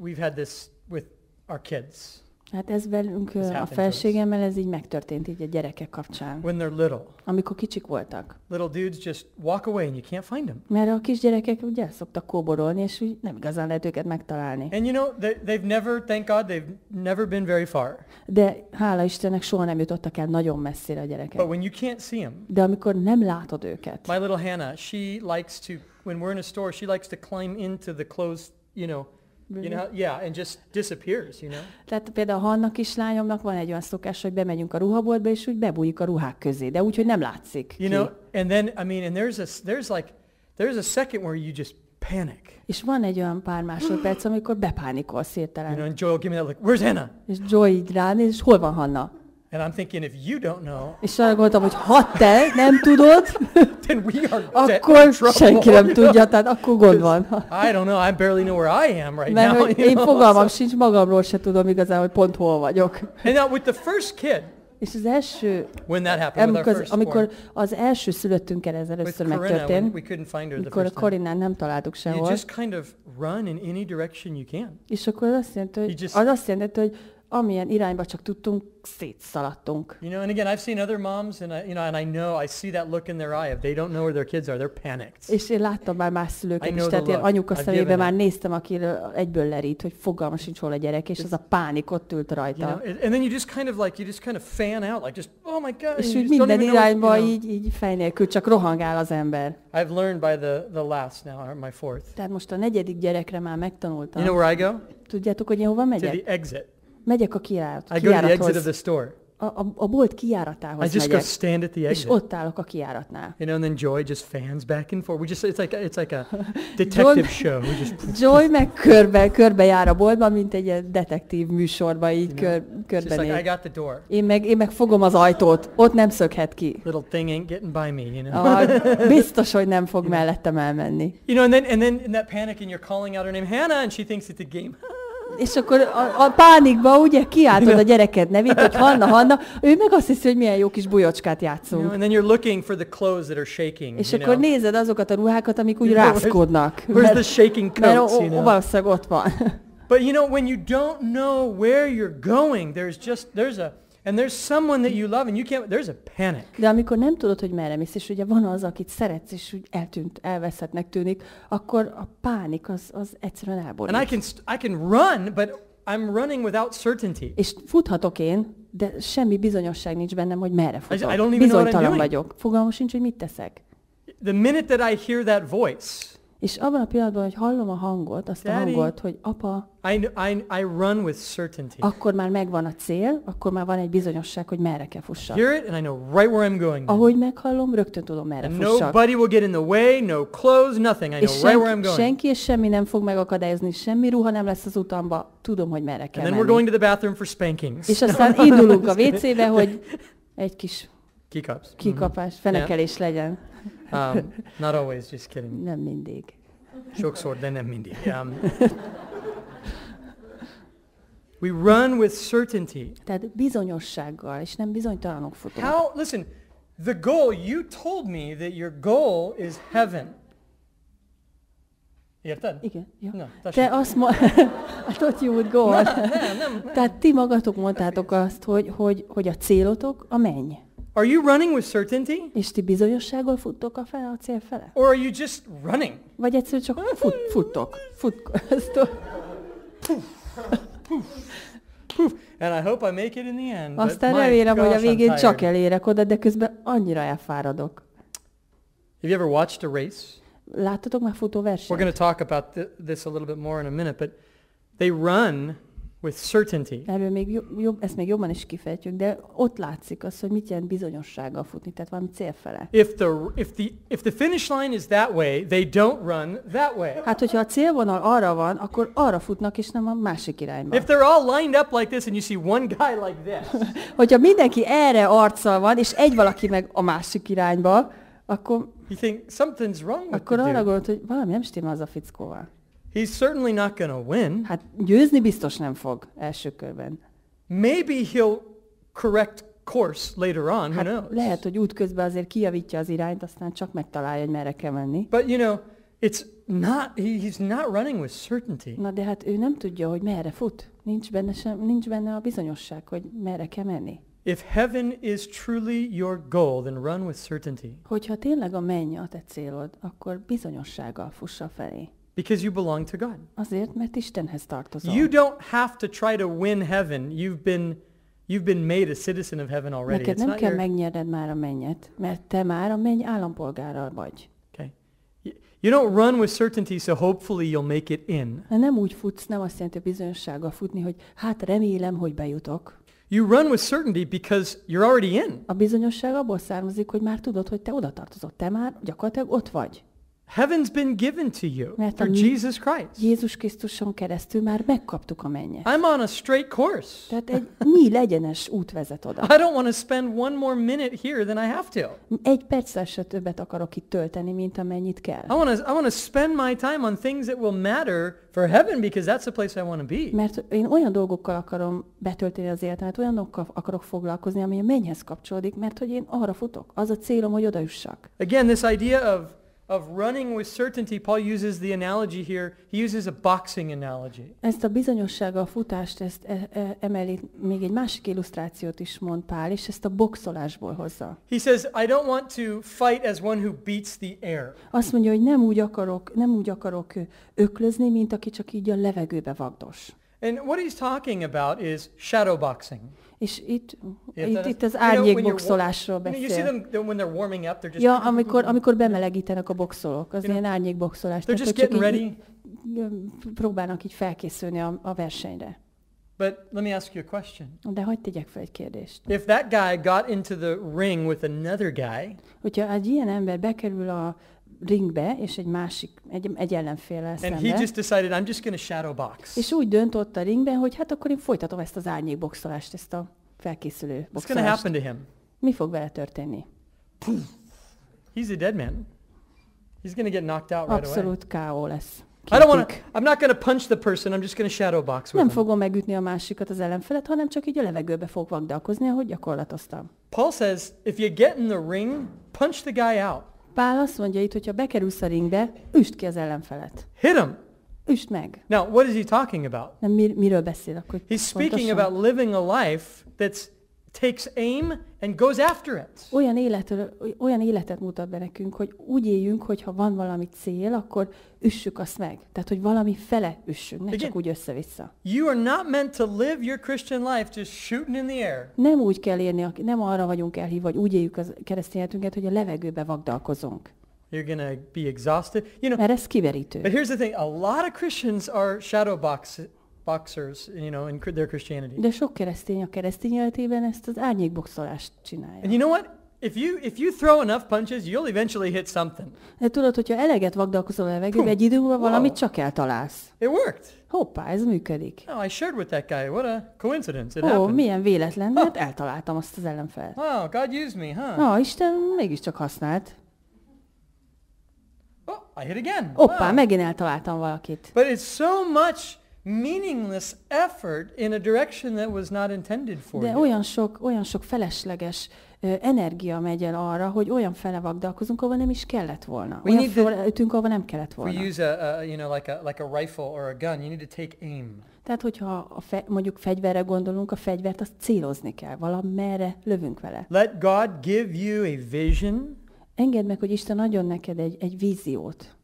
we've had this with our kids. Hát ez velünk a felségemmel, ez így megtörtént így a gyerekek kapcsán. When they're little. Amikor kicsik voltak. Little dudes just walk away and you can't find them. Mert a gyerekek, ugye szoktak kóborolni, és úgy nem igazán lehet őket megtalálni. And you know, they, they've never, thank God, they've never been very far. De hála Istennek soha nem jutottak el nagyon messzire a gyerekek. But when you can't see them. De amikor nem látod őket. My little Hannah, she likes to, when we're in a store, she likes to climb into the clothes, you know, You know, yeah, and just disappears, you know? Tehát például Hanna kislányomnak van egy olyan szokás, hogy bemegyünk a ruhaboltba, és úgy bebújik a ruhák közé, de úgy, hogy nem látszik You ki. know, and then, I mean, and there's a, there's like, there's a second where you just panic. És van egy olyan pár másodperc, amikor bepánikolsz You know, and Joel give me that look, where's Hannah? És Joy így ránéz, és hol van Hanna? And I'm thinking, if you don't know, és arra gondoltam, hogy ha te nem tudod, then we are akkor senki nem tudja, tehát akkor gond van. I don't know, I barely know where I am right Mert now. Hogy én fogalmam so. sincs, magamról se tudom igazán, hogy pont hol vagyok. And now with the first kid, és az első, When that happened, amikor, az, amikor az első szülöttünkkel ez először megtörtént, Corinna, amikor a Korinán nem találtuk sehol, kind of és akkor az azt jelenti, hogy, az azt jelenti, hogy amilyen irányba csak tudtunk, szétszaladtunk. You know, and again, I've seen other moms, and I, you know, and I know, I see that look in their eye. If they don't know where their kids are, they're panicked. És én láttam már más szülőket is, tehát ilyen anyuka szemébe már néztem, aki egyből lerít, hogy fogalma sincs hol a gyerek, és az a pánik ott ült rajta. You know, and then you just kind of like, you just kind of fan out, like just, oh my God. És úgy minden irányba you know. így, így fej nélkül csak rohangál az ember. I've learned by the, the last now, my fourth. Tehát most a negyedik gyerekre már megtanultam. You know where I go? Tudjátok, hogy én hova megyek? To the exit megyek a kiárat, I A, a, a bolt kiáratához I just megyek, go stand at the exit. és ott állok a kiáratnál. You know, and then Joy just fans back and forth. We just, it's like, it's like a detective show. We just... Joy meg körbe, körbe jár a boltban, mint egy detektív műsorban így you kör, körben like, I got the door. Én meg, én meg fogom az ajtót, ott nem szökhet ki. Little thing ain't getting by me, you know. ah, biztos, hogy nem fog you mellettem elmenni. You know, and then, and then in that panic and you're calling out her name, Hannah, and she thinks it's a game. És akkor a, a pánikba ugye kiáltod a gyereked nevét, hogy Hanna, Hanna, ő meg azt hiszi, hogy milyen jó kis bujocskát játszunk. You know, and then you're looking for the clothes that are shaking, és akkor know? nézed azokat a ruhákat, amik úgy you know, rászkodnak. Where's, where's mert, the shaking coats, mert, you know? valószínűleg ott van. But you know, when you don't know where you're going, there's just, there's a, And there's someone that you love, and you can't, there's a panic. De amikor nem tudod, hogy merre mész, és ugye van az, akit szeretsz, és úgy eltűnt, elveszettnek tűnik, akkor a pánik az, az egyszerűen elborít. And I can, I can run, but I'm running without certainty. És futhatok én, de semmi bizonyosság nincs bennem, hogy merre futok. I, I don't even Bizonytalan know what I'm doing. vagyok. Fogalmam sincs, hogy mit teszek. The minute that I hear that voice, és abban a pillanatban, hogy hallom a hangot, azt Daddy, a hangot, hogy apa, I, I, I run with certainty. akkor már megvan a cél, akkor már van egy bizonyosság, hogy merre kell fussak. Hear it, and I know right where I'm going. Ahogy meghallom, rögtön tudom, merre and fussak. Nobody will get in the way, no clothes, nothing. I know és senki, right where I'm going. Senki és semmi nem fog megakadályozni, semmi ruha nem lesz az utamba, tudom, hogy merre kell and then menni. we're going to the bathroom for spankings. És aztán indulunk a WC-be, hogy egy kis Kikaps. Kikapás, mm-hmm. fenekelés yeah. legyen. Um, not always, just kidding. Nem mindig. Sokszor, de nem mindig. Um, we run with certainty. Tehát bizonyossággal, és nem bizonytalanok futunk. How, listen, the goal, you told me that your goal is heaven. Érted? Igen. Jó. Na, tessék. Te azt ma... I thought you would go. Na, nem, nem, nem. Tehát ti magatok mondtátok azt, hogy, hogy, hogy a célotok a menny. Are you running with certainty? És ti bizonyossággal futtok a, fel, a cél fele? Or are you just running? Vagy egyszerűen csak fut, futtok. Futkoztok. Puff, And I hope I make it in the end. Aztán remélem, hogy a végén csak elérek oda, de közben annyira elfáradok. Have you ever watched a race? Láttatok már futóversenyt? We're going to talk about th this a little bit more in a minute, but they run with certainty. Erről még jobb, ezt még jobban is kifejtjük, de ott látszik az, hogy mit jelent bizonyossággal futni, tehát valami célfele. If the, if the, if the finish line is that way, they don't run that way. Hát, hogyha a célvonal arra van, akkor arra futnak, és nem a másik irányba. If they're all lined up like this and you see one guy like this. hogyha mindenki erre arccal van, és egy valaki meg a másik irányba, akkor, you think something's wrong with akkor arra gondolt, hogy valami nem stimmel az a fickóval. He's certainly not gonna win. Hát győzni biztos nem fog első körben. Maybe he'll correct course later on, hát who knows. Lehet, hogy útközben azért kijavítja az irányt, aztán csak megtalálja, hogy merre kell menni. But you know, it's not, he's not running with certainty. Na de hát ő nem tudja, hogy merre fut. Nincs benne, sem, nincs benne a bizonyosság, hogy merre kell menni. If heaven is truly your goal, then run with certainty. Hogyha tényleg a menny a te célod, akkor bizonyossággal fussa felé. Because you belong to God. Azért, mert Istenhez tartozol. You don't have to try to win heaven. You've been You've been made a citizen of heaven already. Neked nem kell your... megnyerned már a mennyet, mert te már a menny állampolgára vagy. Okay. You don't run with certainty, so hopefully you'll make it in. Nem úgy futsz, nem azt jelenti a bizonyossággal futni, hogy hát remélem, hogy bejutok. You run with certainty because you're already in. A bizonyosság abból származik, hogy már tudod, hogy te oda tartozol. Te már gyakorlatilag ott vagy. Heaven's been given to you Mert through Jesus Christ. Jézus Krisztuson keresztül már megkaptuk a mennyet. I'm on a straight course. Tehát egy nyíl egyenes út vezet oda. I don't want to spend one more minute here than I have to. Egy perccel se többet akarok itt tölteni, mint amennyit kell. I want to I want to spend my time on things that will matter for heaven because that's the place I want to be. Mert én olyan dolgokkal akarom betölteni az életemet, olyanokkal akarok foglalkozni, ami a mennyhez kapcsolódik, mert hogy én arra futok. Az a célom, hogy oda jussak. Again, this idea of of running with certainty, Paul uses the analogy here, he uses a boxing analogy. Ezt a bizonyossága a futást, ezt e, e, emeli még egy másik illusztrációt is mond Pál, és ezt a boxolásból hozza. He says, I don't want to fight as one who beats the air. Azt mondja, hogy nem úgy akarok, nem úgy akarok öklözni, mint aki csak így a levegőbe vagdos. And what he's talking about is shadowboxing. És itt, itt, itt az árnyék boxolásról beszél. Ja, amikor, amikor bemelegítenek a boxolók, az ilyen árnyék boxolás. Tehát így, próbálnak így felkészülni a, a versenyre. But let me ask you a question. De hogy tegyek fel egy kérdést. If that guy got into the ring with another guy, hogyha egy ilyen ember bekerül a, ringbe, és egy másik, egy, egy ellenféle szembe. And he just decided, I'm just shadow box. És úgy döntött a ringben, hogy hát akkor én folytatom ezt az árnyék boxolást, ezt a felkészülő boxolást. What's happen to him? Mi fog vele történni? He's a dead man. He's going to get knocked out right away. Abszolút K.O. lesz. Kintik. I don't wanna, I'm not going to punch the person, I'm just going to shadow box with Nem him. fogom megütni a másikat, az ellenfelet, hanem csak így a levegőbe fogok vagdalkozni, ahogy gyakorlatoztam. Paul says, if you get in the ring, punch the guy out. Pál azt mondja itt, hogyha bekerülsz a ringbe, üst ki az ellenfelet. Hit him. Üst meg. Now, what is he talking about? Nem, mir- miről beszél akkor? He's speaking pontosan? about living a life that's takes aim and goes after it. Olyan, életről, olyan életet mutat be nekünk, hogy úgy éljünk, hogy ha van valami cél, akkor üssük azt meg. Tehát, hogy valami fele üssünk, ne Again, csak úgy össze-vissza. You are not meant to live your Christian life just shooting in the air. Nem úgy kell élni, nem arra vagyunk elhívva, vagy úgy éljük az keresztény életünket, hogy a levegőbe vagdalkozunk. You're gonna be exhausted. You know, Mert ez kiverítő. But here's the thing, a lot of Christians are shadow boxes boxers, you know, in their Christianity. De sok keresztény a keresztény életében ezt az árnyékboxolást csinálja. And you know what? If you, if you throw enough punches, you'll eventually hit something. De tudod, hogyha eleget vagdalkozol a levegőbe, egy idő múlva valamit csak eltalálsz. It worked. Hoppá, ez működik. Oh, I shared with that guy. What a coincidence. It oh, happened. milyen véletlen, mert huh. Hát eltaláltam azt az ellenfelet. Wow, God used me, huh? Na, oh, Isten mégiscsak használt. Oh, I hit again. Hoppá, wow. megint eltaláltam valakit. But it's so much meaningless effort in a direction that was not intended for De olyan sok, olyan sok felesleges ö, energia megy el arra, hogy olyan felevagdalkozunk, ahol nem is kellett volna. We olyan fel ütünk, ahol nem kellett volna. We use a, a, you know, like a, like a rifle or a gun. You need to take aim. Tehát, hogyha a fe, mondjuk fegyverre gondolunk, a fegyvert azt célozni kell, valamerre lövünk vele. Let God give you a vision. Engedd meg, hogy Isten adjon neked egy, egy víziót.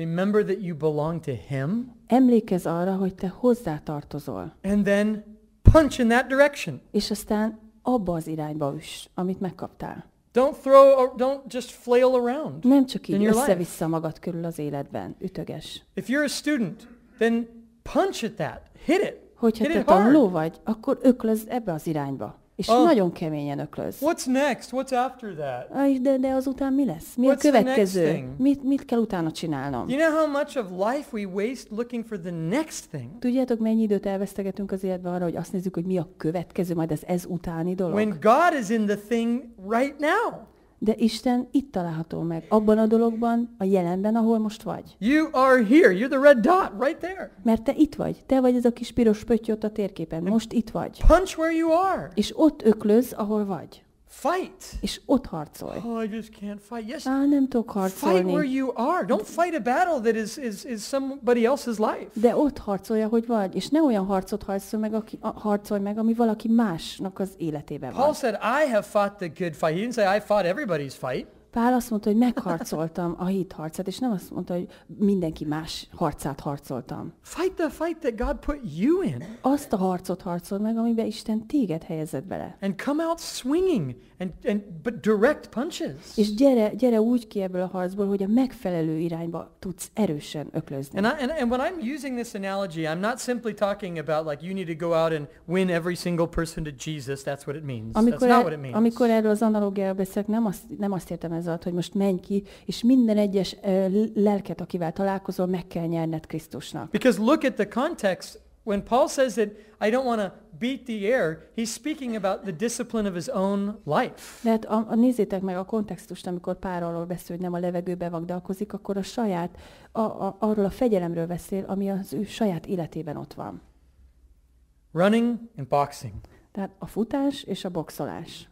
Remember that you belong to him. Emlékezz arra, hogy te hozzá tartozol. And then punch in that direction. És aztán abba az irányba üss, amit megkaptál. Don't throw or don't just flail around. Nem csak így össze-vissza magad körül az életben, ütöges. If you're a student, then punch at that. Hit it. Hogyha Hit te tanuló vagy, akkor öklözd ebbe az irányba. És oh, nagyon keményen öklöz. What's next? What's after that? De, de azután mi lesz? Mi what's a következő? Mit, mit kell utána csinálnom? You know how much of life we waste looking for the next thing? Tudjátok, mennyi időt elvesztegetünk az életben arra, hogy azt nézzük, hogy mi a következő, majd ez ez utáni dolog? When God is in the thing right now. De Isten itt található meg, abban a dologban, a jelenben, ahol most vagy. You are here. You're the red dot right there. Mert te itt vagy. Te vagy ez a kis piros pötty ott a térképen. Most itt vagy. Punch where you are. És ott öklöz, ahol vagy. Fight. És ott harcolj. Oh, I just can't fight. Yes. Á, nem tudok harcolni. Fight where you are. Don't fight a battle that is is is somebody else's life. De ott harcolja, hogy vagy, és ne olyan harcot harcolj meg, aki, harcolj meg, ami valaki másnak az életében van. Paul said, I have fought the good fight. He didn't say I fought everybody's fight. Pál azt mondta, hogy megharcoltam a hit harcát, és nem azt mondta, hogy mindenki más harcát harcoltam. Fight the fight that God put you in. Azt a harcot harcol meg, amiben Isten téged helyezett bele. And come out swinging. And, and, but direct punches. És gyere, gyere úgy ki ebből a harcból, hogy a megfelelő irányba tudsz erősen öklözni. And, I, and, and when I'm using this analogy, I'm not simply talking about like you need to go out and win every single person to Jesus. That's what it means. Amikor That's not e- what it means. Amikor erről az analógiáról beszélek, nem azt, nem azt értem ez alatt, hogy most menj ki, és minden egyes uh, lelket, akivel találkozol, meg kell nyerned Krisztusnak. Because look at the context When Paul says that I don't want to beat the air, he's speaking about the discipline of his own life. De a, a, nézzétek meg a kontextust, amikor Pál arról beszél, hogy nem a levegőbe vagdalkozik, akkor a saját, a, a, arról a fegyelemről beszél, ami az ő saját életében ott van. Running and boxing. Tehát a futás és a boxolás.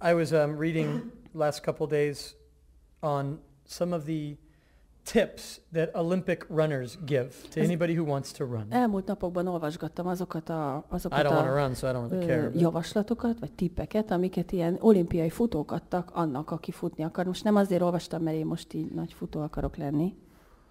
I was um, reading last couple days on some of the tips that Olympic runners give to Ez anybody who wants to run. Elmúlt napokban olvasgattam azokat a, azokat I don't a run, so I don't really care, javaslatokat, vagy tippeket, amiket ilyen olimpiai futók adtak annak, aki futni akar. Most nem azért olvastam, mert én most így nagy futó akarok lenni.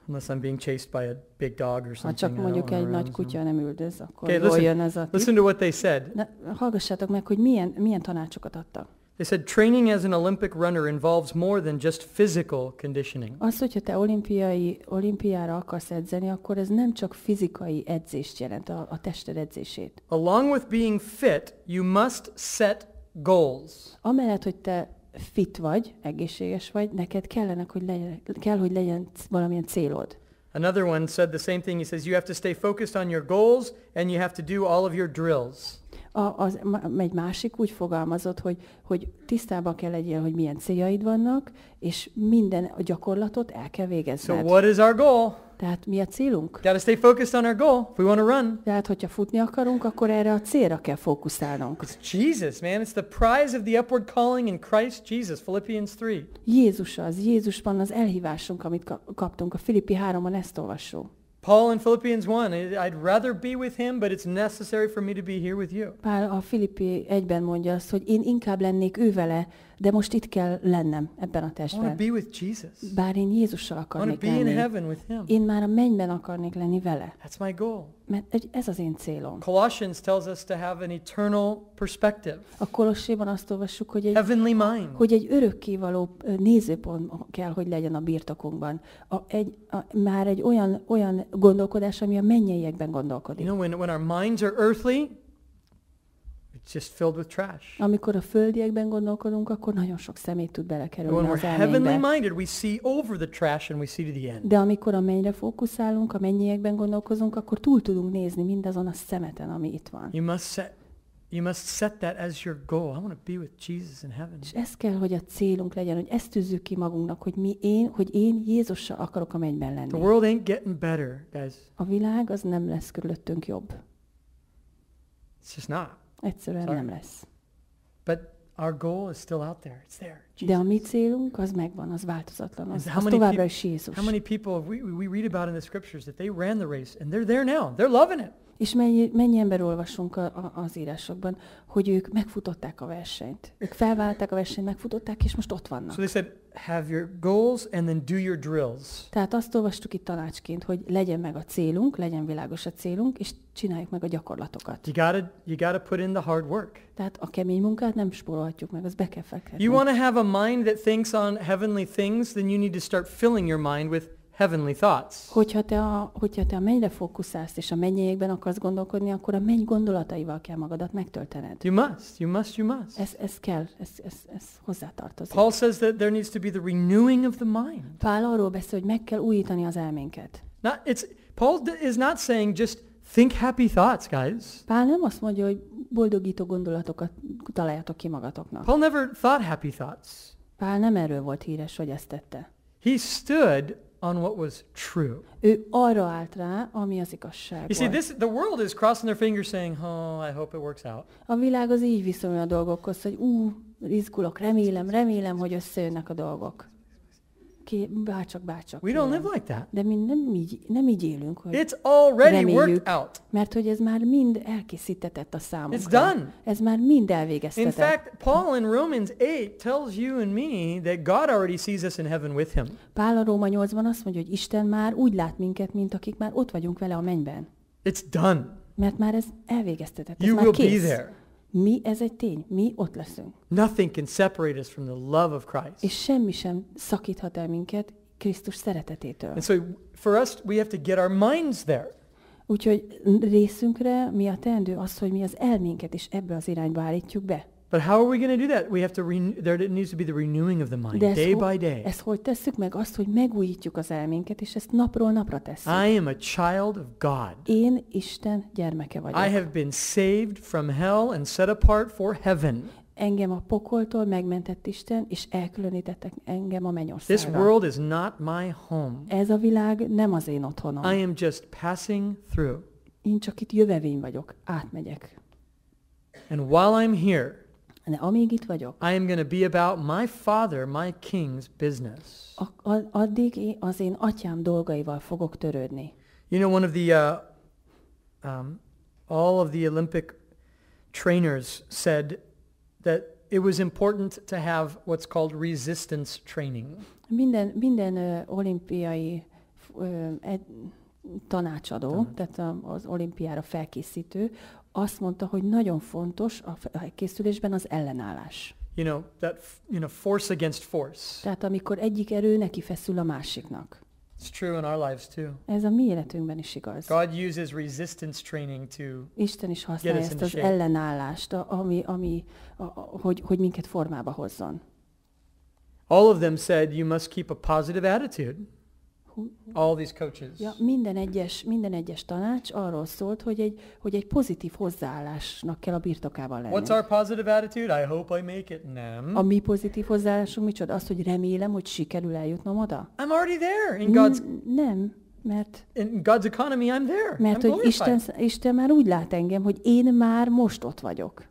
Unless I'm being chased by a big dog or something. Ha csak mondjuk egy nagy kutya nem üldöz, akkor okay, listen, jön ez a tip. Listen to what they said. Na, hallgassátok meg, hogy milyen, milyen tanácsokat adtak. They said training as an Olympic runner involves more than just physical conditioning. Az, hogyha te olimpiai, olimpiára akarsz edzeni, akkor ez nem csak fizikai edzést jelent, a, a tested edzését. Along with being fit, you must set goals. Amellett, hogy te fit vagy, egészséges vagy, neked kellenek, hogy legyen, kell, hogy legyen valamilyen célod. Another one said the same thing. He says you have to stay focused on your goals and you have to do all of your drills. A, az, egy másik úgy fogalmazott, hogy, hogy tisztában kell legyél, hogy milyen céljaid vannak, és minden a gyakorlatot el kell végezned. So what is our goal? Tehát mi a célunk? Gotta stay focused on our goal if we want to run. Tehát, hogyha futni akarunk, akkor erre a célra kell fókuszálnunk. It's Jesus, man. It's the prize of the upward calling in Christ Jesus, Philippians 3. Jézus az, Jézusban az elhívásunk, amit kaptunk. A Filippi 3-ban ezt olvassuk. Paul in Philippians 1, I'd rather be with him, but it's necessary for me to be here with you. Pál a Filippi egyben mondja azt, hogy én inkább lennék ő de most itt kell lennem ebben a testben. Bár én Jézussal akarnék lenni. Én már a mennyben akarnék lenni vele. That's my goal. Mert ez az én célom. Colossians tells us to have an eternal perspective. A Kolosséban azt olvassuk, hogy egy, Heavenly mind. hogy egy örökkévaló nézőpont kell, hogy legyen a birtokunkban. A, egy, a, már egy olyan, olyan gondolkodás, ami a mennyeiekben gondolkodik. You know, when, when our minds are earthly, just filled with trash. Amikor a földiekben gondolkodunk, akkor nagyon sok szemét tud belekerülni When az we're heavenly minded, we see over the trash and we see to the end. De amikor a mennyre fókuszálunk, a mennyiekben gondolkozunk, akkor túl tudunk nézni mindazon a szemeten, ami itt van. You must set You must set that as your goal. I want to be with Jesus in heaven. És ez kell, hogy a célunk legyen, hogy ezt tűzzük ki magunknak, hogy mi én, hogy én Jézussal akarok a mennyben lenni. The world ain't getting better, guys. A világ az nem lesz körülöttünk jobb. It's just not. Egyszerűen Sorry. nem lesz. But our goal is still out there. It's there. Jesus. De a mi célunk az megvan, az változatlan. Az, az továbbra is Jézus. How many people we, we read about in the scriptures that they ran the race and they're there now. They're loving it. És mennyi, mennyi ember olvasunk a, a, az írásokban, hogy ők megfutották a versenyt. Ők felválták a versenyt, megfutották, és most ott vannak. So they said, have your goals and then do your drills. Tehát azt olvastuk itt tanácsként, hogy legyen meg a célunk, legyen világos a célunk, és csináljuk meg a gyakorlatokat. You gotta, you gotta put in the hard work. Tehát a kemény munkát nem spórolhatjuk meg, az be kell fektetni. You want to have a mind that thinks on heavenly things, then you need to start filling your mind with heavenly thoughts. Hogyha te, a, hogyha te a mennyre fókuszálsz és a mennyeiekben akarsz gondolkodni, akkor a menny gondolataival kell magadat megtöltened. You must, you must, you must. Ez, ez kell, ez, ez, ez hozzátartozik. Paul says that there needs to be the renewing of the mind. Pál arról beszél, hogy meg kell újítani az elménket. Not, it's, Paul is not saying just think happy thoughts, guys. Pál nem azt mondja, hogy boldogító gondolatokat találjatok ki magatoknak. Paul never thought happy thoughts. Pál nem erről volt híres, hogy ezt tette. He stood on what was true. Ő arra állt rá, ami az igazság You see, this the world is crossing their fingers saying, "Oh, I hope it works out." A világ az így viszonyul a dolgokhoz, hogy ú, izgulok, remélem, remélem, hogy összejönnek a dolgok ké, bárcsak, bárcsak. We don't live like that. De mi nem így, nem így élünk, hogy It's already reméljük, worked out. mert hogy ez már mind elkészítetett a számunkra. It's done. Ez már mind elvégeztetett. In fact, Paul in Romans 8 tells you and me that God already sees us in heaven with him. Pál a Róma 8-ban azt mondja, hogy Isten már úgy lát minket, mint akik már ott vagyunk vele a mennyben. It's done. Mert már ez elvégeztetett, ez you már will kész. Be there. Mi ez egy tény, mi ott leszünk. Nothing can separate us from the love of Christ. És semmi sem szakíthat el minket Krisztus szeretetétől. And so for us we have to get our minds there. Úgyhogy részünkre mi a teendő az, hogy mi az elménket is ebbe az irányba állítjuk be. But how are we going to do that? We have to renew, there needs to be the renewing of the mind, De day ho- by day. Ezt hogy tesszük meg? Azt, hogy megújítjuk az elménket, és ezt napról napra tesszük. I am a child of God. Én Isten gyermeke vagyok. I have been saved from hell and set apart for heaven. Engem a pokoltól megmentett Isten, és elkülönítettek engem a mennyországra. This world is not my home. Ez a világ nem az én otthonom. I am just passing through. Én csak itt jövevény vagyok, átmegyek. And while I'm here, De amíg itt vagyok, I am going to be about my father, my king's business. addig az én atyám dolgaival fogok törődni. You know, one of the, uh, um, all of the Olympic trainers said that it was important to have what's called resistance training. Minden, minden ö, olimpiai f- ö, ed, tanácsadó, tehát a- az olimpiára felkészítő, azt mondta, hogy nagyon fontos a készülésben az ellenállás. You know, that, you know, force against force. Tehát amikor egyik erő neki feszül a másiknak. It's true in our lives too. Ez a mi életünkben is igaz. God uses resistance training to Isten is használja ezt az shape. ellenállást, ami, ami a, a, hogy, hogy minket formába hozzon. All of them said you must keep a positive attitude. All these coaches. Ja, minden egyes, minden egyes tanács arról szólt, hogy egy, hogy egy pozitív hozzáállásnak kell a birtokában lenni. What's our positive attitude? I hope I make it. Nem. A mi pozitív hozzáállásunk micsoda? Az, hogy remélem, hogy sikerül eljutnom oda. I'm already there in God's... nem, mert... In God's economy I'm there. Mert I'm hogy Isten, Isten már úgy lát engem, hogy én már most ott vagyok.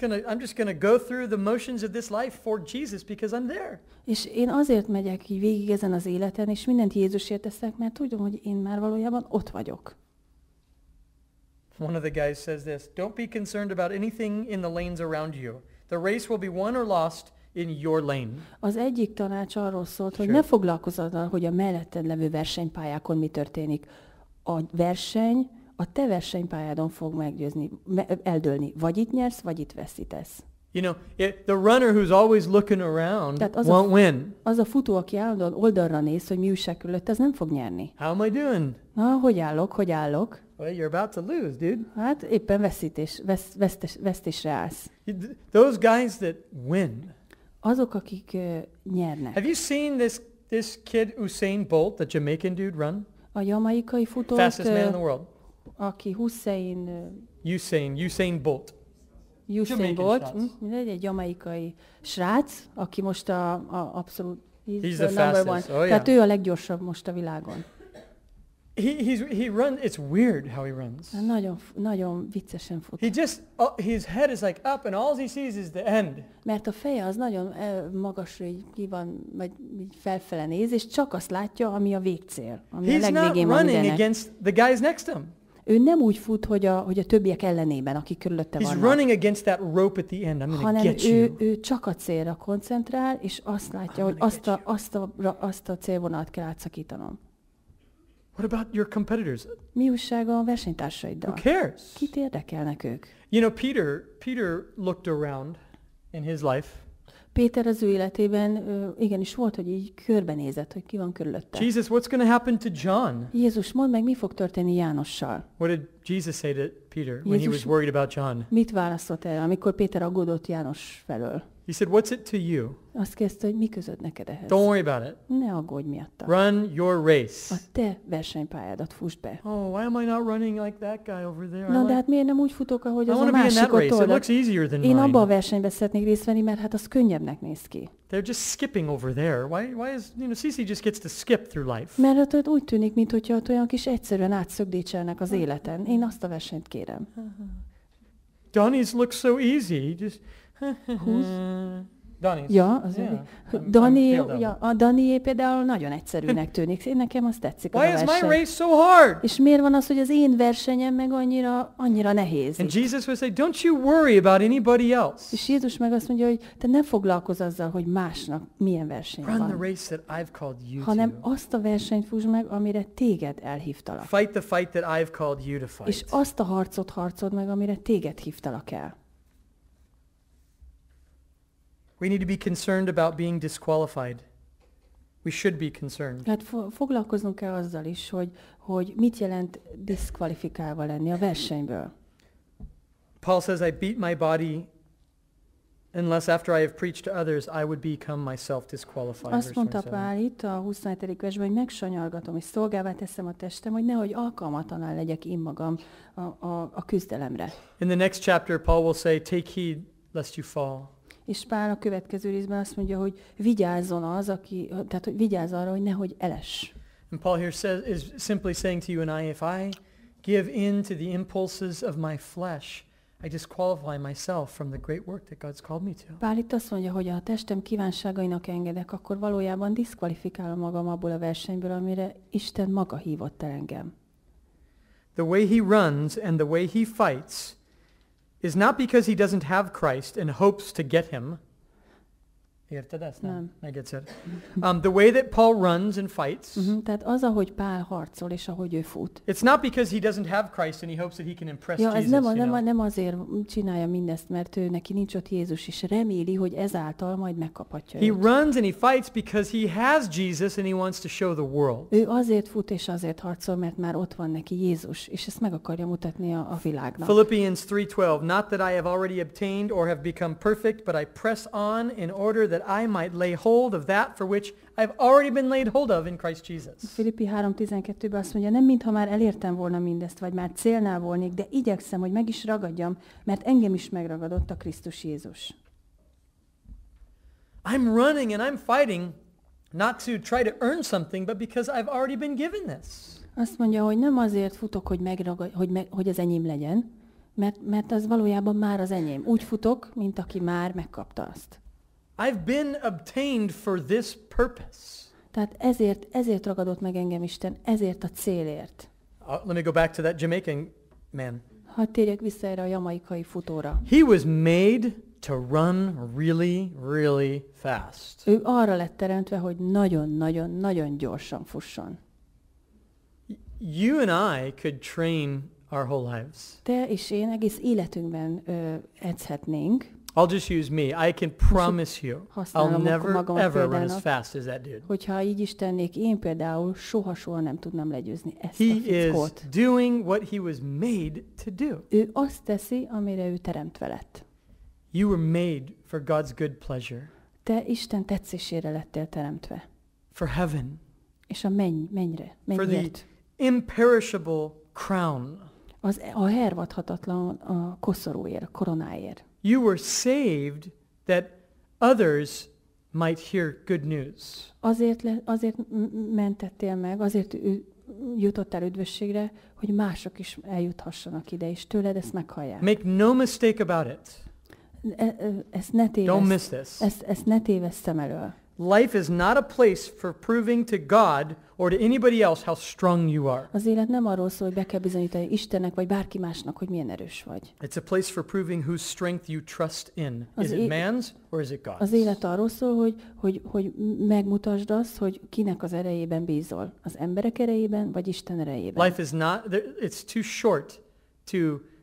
I'm just go through the motions of this life for Jesus because I'm there. És én azért megyek így végig ezen az életen, és mindent Jézusért teszek, mert tudom, hogy én már valójában ott vagyok. One of the guys says this, don't be concerned about anything in the lanes around you. The race will be won or lost in your lane. Az egyik tanács arról szólt, hogy sure. ne foglalkozz azzal, hogy a melletted levő versenypályákon mi történik. A verseny a te versenypályádon fog meggyőzni, eldőlni. Vagy itt nyersz, vagy itt veszítesz. You know, it, the runner who's always looking around az won't a, win. Az a futó, aki állandóan oldalra néz, hogy mi újság körülött, az nem fog nyerni. How am I doing? Na, hogy állok, hogy állok? Well, you're about to lose, dude. Hát éppen veszítés, vesz, vesztes, vesztésre állsz. Those guys that win. Azok, akik uh, nyernek. Have you seen this this kid Usain Bolt, the Jamaican dude, run? A jamaikai futót. Fastest man in the world aki Hussein... Usain, Usain Bolt. Usain Bolt, mhm, mindegy, egy jamaikai srác, aki most a, a abszolút... He's, he's the, the number fastest. one. Oh, Tehát yeah. ő a leggyorsabb most a világon. He, he's, he runs, it's weird how he runs. Hát nagyon, nagyon viccesen fut. He just, uh, his head is like up and all he sees is the end. Mert a feje az nagyon magasra így ki van, vagy így felfele néz, és csak azt látja, ami a végcél, ami he's a legvégén not running van against the guys next to him ő nem úgy fut, hogy a, hogy a többiek ellenében, akik körülötte He's vannak. running against that rope at the end. I'm hanem get ő, you. ő csak a célra koncentrál, és azt látja, hogy azt a, azt, a, azt a célvonalat kell átszakítanom. What about your competitors? Mi újság a versenytársaiddal? Who cares? Kit érdekelnek ők? You know, Peter, Peter looked around in his life. Péter az ő életében igenis volt, hogy így körbenézett, hogy ki van körülötte. Jesus, what's going to happen to John? Jézus, mondd meg, mi fog történni Jánossal? What did Jesus say to Peter Jézus when he was worried about John. Mit válaszolt erre, amikor Péter aggódott János felől? He said, "What's it to you?" Azt kezdte, hogy mi között neked ehhez. Don't worry about it. Ne aggódj miatta. Run your race. A te versenypályádat fusd be. Oh, why am I not running like that guy over there? Na, de hát miért nem úgy futok, ahogy az a másik ott Én abban a versenybe szeretnék részt venni, mert hát az könnyebbnek néz ki. They're just skipping over there. Why, why is, you know, Cece just gets to skip through life. Mert ott, ott úgy tűnik, mint mintha ott olyan kis egyszerűen átszögdécselnek az életen. Én azt a versenyt kérem. Donnie's looks so easy. Just... Who's? Hmm. Dani. Ja, az yeah. Dani, ja, a Dani például nagyon egyszerűnek tűnik. Én nekem azt tetszik Why az a verseny. Is my race so hard? És miért van az, hogy az én versenyem meg annyira, annyira nehéz? And Jesus would say, don't you worry about anybody else. És Jézus meg azt mondja, hogy te ne foglalkozz azzal, hogy másnak milyen verseny Run van. The race that I've called you hanem to. azt a versenyt fúzd meg, amire téged elhívtalak. Fight the fight that I've called you to fight. És azt a harcot harcod meg, amire téged hívtalak el. We need to be concerned about being disqualified. We should be concerned. Tehát fo- foglalkoznunk kell azzal is, hogy, hogy mit jelent diszkvalifikálva lenni a versenyből. Paul says, I beat my body unless after I have preached to others, I would become myself disqualified. Azt mondta Pál itt a 27. versben, hogy megsanyargatom és szolgává teszem a testem, hogy nehogy alkalmatlan legyek én magam a, a, a küzdelemre. In the next chapter, Paul will say, take heed lest you fall és Pál a következő részben azt mondja, hogy vigyázzon az, aki, tehát hogy vigyázz arra, hogy nehogy eles. And Paul here says, is simply saying to you and I, if I give in to the impulses of my flesh, I disqualify myself from the great work that God's called me to. Pál itt azt mondja, hogy ha a testem kívánságainak engedek, akkor valójában diszkvalifikálom magam abból a versenyből, amire Isten maga hívott el engem. The way he runs and the way he fights is not because he doesn't have Christ and hopes to get him, Érted ezt? Nem. nem. Még egyszer. Um, the way that Paul runs and fights. Uh-huh. Tehát az, ahogy Pál harcol és ahogy ő fut. It's not because he doesn't have Christ and he hopes that he can impress ja, ez Jesus. Nem, a, nem a, nem azért csinálja mindezt, mert ő neki nincs ott Jézus, és reméli, hogy ezáltal majd megkaphatja He őt. runs and he fights because he has Jesus and he wants to show the world. Ő azért fut és azért harcol, mert már ott van neki Jézus, és ezt meg akarja mutatni a, a világnak. Philippians 3:12 Not that I have already obtained or have become perfect, but I press on in order that that I might lay hold of that for which I've already been laid hold of in Christ Jesus. Filippi 3.12-ben azt mondja, nem mintha már elértem volna mindezt, vagy már célnál volnék, de igyekszem, hogy meg is ragadjam, mert engem is megragadott a Krisztus Jézus. I'm running and I'm fighting not to try to earn something, but because I've already been given this. Azt mondja, hogy nem azért futok, hogy, megragad, hogy, meg, hogy az enyém legyen, mert, mert az valójában már az enyém. Úgy futok, mint aki már megkapta azt. I've been obtained for this purpose. Tehát ezért, ezért ragadott meg engem Isten, ezért a célért. Uh, let me go back to that Jamaican man. Hadd térjek vissza erre a jamaikai futóra. He was made to run really, really fast. Ő arra lett teremtve, hogy nagyon-nagyon-nagyon gyorsan fusson. You and I could train our whole lives. Te és én egész életünkben ö, edzhetnénk. I'll just use me. I can promise you, I'll never ever run as fast as that dude. Hogyha így is tennék, én például soha-soha nem tudnám legyőzni ezt he a fickót. He is doing what he was made to do. Ő azt teszi, amire ő teremtve lett. You were made for God's good pleasure. Te Isten tetszésére lettél teremtve. For heaven. És a menny, mennyre, mennyért. For the imperishable crown. Az a hervadhatatlan a koszorúért, a koronáért. You were saved that others might hear good news. Azért, le, azért mentettél meg, azért jutott el üdvösségre, hogy mások is eljuthassanak ide, és tőled ezt meghallják. Make no mistake about it. E, e, ezt ne tévesz, Don't miss this. Ezt, ezt ne tévesszem elől. Life is not a place for proving to God or to anybody else how strong you are. Az élet nem arról szól, hogy be kell bizonyítani Istennek vagy bárki másnak, hogy milyen erős vagy. It's a place for proving whose strength you trust in. Az is it man's or is it God's? Az élet arról szól, hogy, hogy, hogy megmutasd azt, hogy kinek az erejében bízol. Az emberek erejében, vagy Isten erejében. Life is not, it's too short to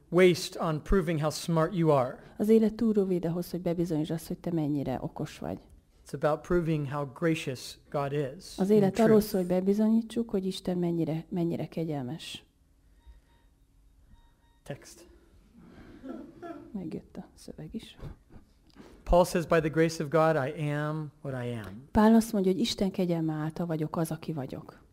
waste on proving how smart you are. Az élet túl rövid ahhoz, hogy bebizonyítsd azt, hogy te mennyire okos vagy. It's about proving how gracious God is. Az élet arról szól, hogy bebizonyítsuk, hogy Isten mennyire, mennyire kegyelmes. Text. Megjött a szöveg is. Paul says, by the grace of God, I am what I am. Pál azt mondja, hogy Isten kegyelme által vagyok az, aki vagyok.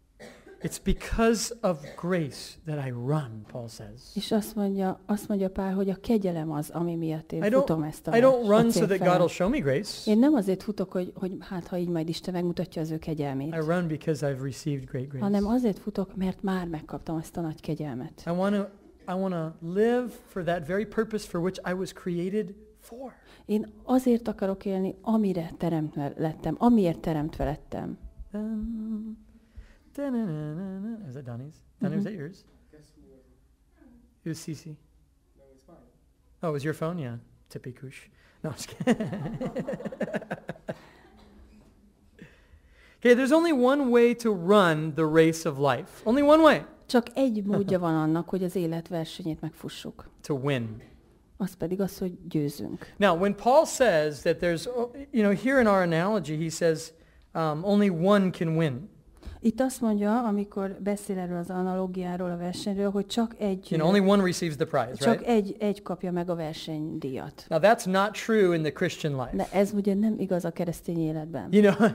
It's because of grace that I run, Paul says. És azt mondja, azt mondja Pál, hogy a kegyelem az, ami miatt én I futom ezt a I don't run so that God will show me grace. Én nem azért futok, hogy, hogy hát ha így majd Isten megmutatja az ő kegyelmét. I run because I've received great grace. Hanem azért futok, mert már megkaptam ezt a nagy kegyelmet. I want to I want to live for that very purpose for which I was created for. Én azért akarok élni, amire teremtve lettem, amiért teremtve lettem. Um, Da-na-na-na-na. Is that Donnie's? Donnie, was mm-hmm. that yours? It was CC. No, it's Oh, it was your phone? Yeah. Tippy Kush. No, I'm just kidding. Okay, there's only one way to run the race of life. Only one way. Csak egy módja van annak, hogy az élet megfussuk. To win. Az pedig az, hogy győzünk. Now, when Paul says that there's, you know, here in our analogy, he says um, only one can win. Itt azt mondja, amikor beszél erről az analógiáról a versenyről, hogy csak egy you know, only one receives the prize, csak right? egy egy kapja meg a versenydíjat. Now that's not true in the Christian life. De ez ugye nem igaz a keresztény életben. You know,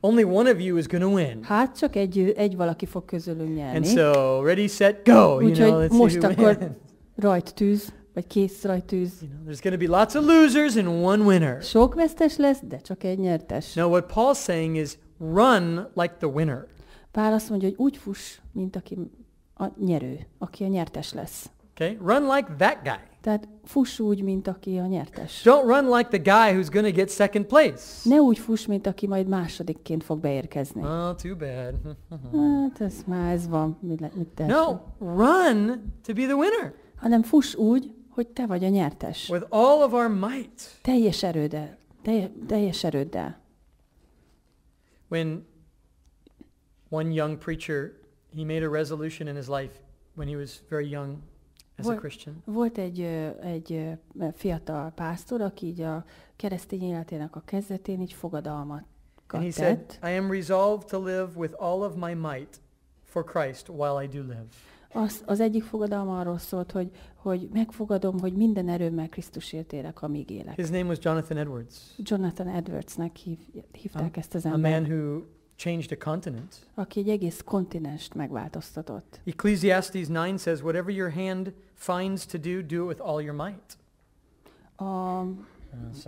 only one of you is going to win. Hát csak egy egy valaki fog közülünk nyerni. And so ready set go, Úgy, you know, most akkor rajt tűz vagy kész rajtűz. You know, there's going to be lots of losers and one winner. Sok vesztes lesz, de csak egy nyertes. No, what Paul's saying is run like the winner. Pál azt mondja, hogy úgy fuss, mint aki a nyerő, aki a nyertes lesz. Okay? Run like that guy. Tehát fuss úgy, mint aki a nyertes. Don't run like the guy who's gonna get second place. Ne úgy fuss, mint aki majd másodikként fog beérkezni. Oh, too bad. hát ez már ez van. Mit, mit no, run to be the winner. Hanem fuss úgy, hogy te vagy a nyertes. With all of our might. Teljes erőddel. Teljes, teljes erőddel. When one young preacher, he made a resolution in his life when he was very young as volt, a Christian. Volt egy, egy fiatal pásztor, aki így a keresztény életének a kezdetén így fogadalmat And he said, I am resolved to live with all of my might for Christ while I do live. Az, az egyik fogadalma arról szólt, hogy, hogy megfogadom, hogy minden erőmmel Krisztusért élek, amíg élek. His name was Jonathan Edwards. Jonathan Edwardsnek hív, hívták a, ezt az embert. A man who changed a continent. Aki egy egész kontinenst megváltoztatott. Ecclesiastes 9 says, whatever your hand finds to do, do it with all your might. A oh,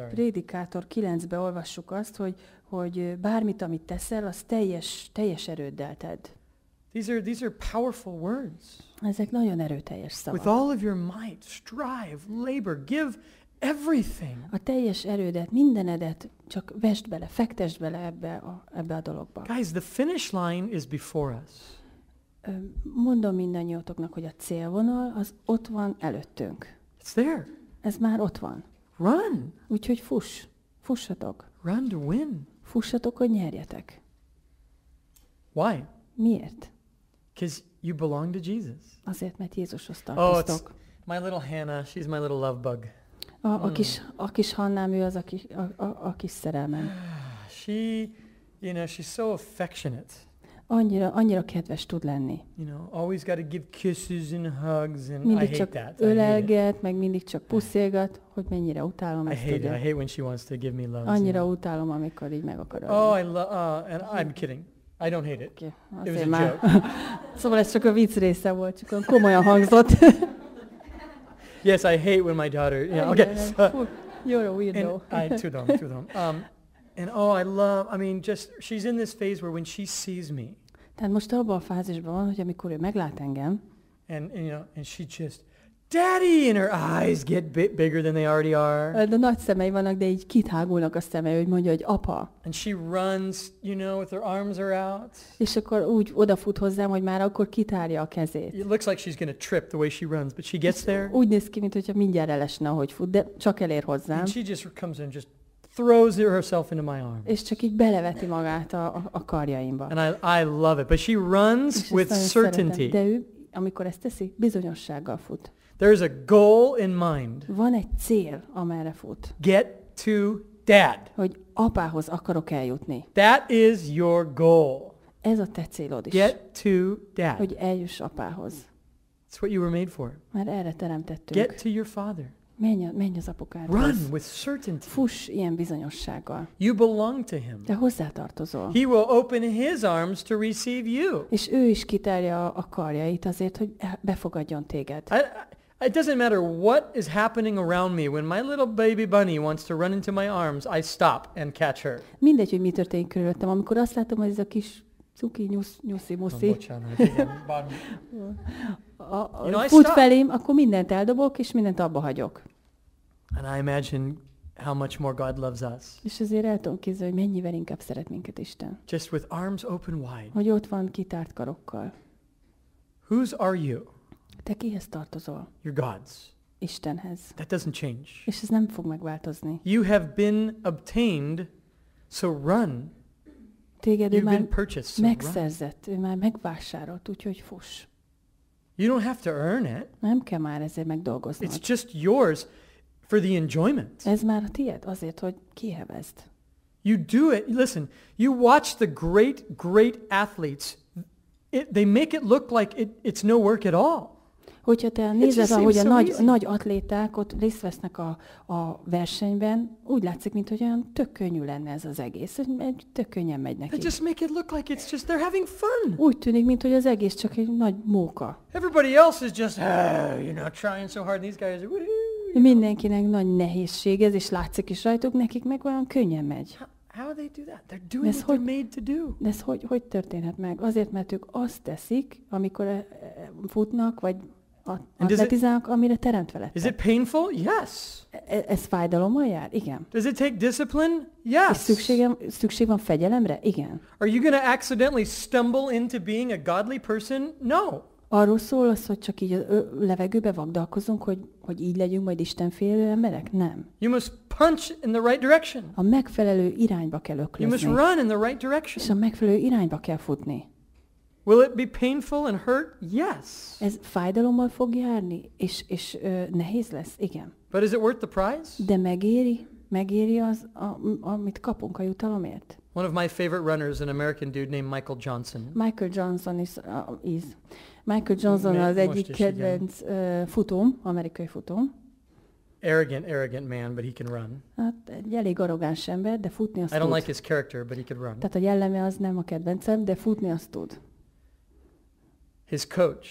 prédikátor 9-be olvassuk azt, hogy, hogy bármit, amit teszel, az teljes, teljes erőddel tedd. These are, these are powerful words. Ezek nagyon erőteljes szavak. With all of your might, strive, labor, give everything. A teljes erődet, mindenedet csak vest bele, fektesd bele ebbe a, ebbe a dologba. Guys, the finish line is before us. Mondom mindannyiótoknak, hogy a célvonal az ott van előttünk. It's there. Ez már ott van. Run. Úgyhogy fuss. Fussatok. Run to win. Fussatok, hogy nyerjetek. Why? Miért? Because you belong to Jesus. Azért, mert Jézushoz tartoztok. Oh, it's my little Hannah, she's my little love bug. A, a, kis, a kis Hannám, ő az, aki, a, a, a kis szerelmem. Ah, she, you know, she's so affectionate. Annyira, annyira kedves tud lenni. You know, always got to give kisses and hugs and mindig I hate that. ölelget, meg mindig csak puszilgat, hogy mennyire utálom I ezt. I hate, it. I hate when she wants to give me love. Annyira know. utálom, amikor így meg akar Oh, I lo- uh, and I'm kidding. I don't hate it. Okay, it was a már. joke. szóval ez csak a vicc része volt, csak komolyan hangzott. yes, I hate when my daughter. Yeah, okay. Uh, you're a weirdo. I too dumb, too dumb. Um, and oh, I love. I mean, just she's in this phase where when she sees me. Tehát most abban a fázisban van, hogy amikor ő meglát engem. And, and you know, and she just Daddy! And her eyes get bit bigger than they already are. De nagy szemei vannak, de így kitágulnak a szemei, hogy mondja, hogy apa. And she runs, you know, with her arms are out. És akkor úgy odafut hozzám, hogy már akkor kitárja a kezét. It looks like she's gonna trip the way she runs, but she gets there. Úgy néz ki, mintha mindjárt elesne, ahogy fut, de csak elér hozzám. And she just comes in, just throws herself into my arms. És csak így beleveti magát a, a karjaimba. And I, I love it, but she runs with certainty. Szeretem, de ő, amikor ezt teszi, bizonyossággal fut. There's a goal in mind. Van egy cél, amerre fut. Get to dad. Hogy apához akarok eljutni. That is your goal. Ez a te célod is. Get to dad. Hogy eljuss apához. That's what you were made for. Már erre teremtettünk. Get to your father. Menj, menj az apukádhoz. Run with certainty. Fuss ilyen bizonyossággal. You belong to him. Te hozzátartozol. He will open his arms to receive you. És ő is kiterje a, a karjait azért, hogy befogadjon téged. I, It doesn't matter what is happening around me. When my little baby bunny wants to run into my arms, I stop and catch her. Mindegy, hogy mi történik körülöttem. Amikor azt látom, hogy ez a kis cuki, nyusz, nyuszi, muszi. fut felém, akkor mindent eldobok, és mindent abba hagyok. And I imagine how much more God loves us. És azért el tudom képzelni, hogy mennyivel inkább szeret minket Isten. Just with arms open wide. Hogy ott van kitárt karokkal. Whose are you? Te kihez tartozol? You're God's. Istenhez. That doesn't change. És ez nem fog megváltozni. You have been obtained, so run. Téged You've been purchased, so run. ő már megvásárolt, úgyhogy fuss. You don't have to earn it. Nem kell már ezért megdolgoznod. It's just yours for the enjoyment. Ez már a tied, azért, hogy kihevezd. You do it. Listen, you watch the great, great athletes. It, they make it look like it, it's no work at all. hogyha te hát, nézed, ahogy a nagy, nagy atléták ott részt vesznek a, a versenyben, úgy látszik, mint hogy olyan tök könnyű lenne ez az egész. Tök könnyen megy neki. They just make it look like it's just they're having fun. Úgy tűnik, mint hogy az egész csak egy nagy móka. Everybody else is just, you know, trying so hard. These guys are, Mindenkinek nagy nehézség ez, és látszik is rajtuk, nekik meg olyan könnyen megy. How do they do that? They're doing ez what hogy, they're made to do. De ez hogy, hogy történhet meg? Azért, mert ők azt teszik, amikor eh, futnak, vagy atletizálok, amire teremtve lettem. Is it painful? Yes. E, e- ez fájdalommal jár? Igen. Does it take discipline? Yes. És szükségem, szükség van fegyelemre? Igen. Are you going to accidentally stumble into being a godly person? No. Arról szól az, hogy csak így a levegőbe vagdalkozunk, hogy, hogy így legyünk majd Istenfélő emberek? Nem. You must punch in the right direction. A megfelelő irányba kell öklözni. You must run in the right direction. És a megfelelő irányba kell futni. Will it be painful and hurt? Yes. Ez fájdalommal fog járni, és, és uh, nehéz lesz, igen. But is it worth the price? De megéri, megéri az, a, amit kapunk a jutalomért. One of my favorite runners, an American dude named Michael Johnson. Michael Johnson is, uh, is. Michael Johnson az egyik kedvenc uh, futóm, amerikai futóm. Arrogant, arrogant man, but he can run. Hát egy elég arrogáns ember, de futni azt tud. I don't tud. like his character, but he can run. Tehát a jelleme az nem a kedvencem, de futni azt tud his coach,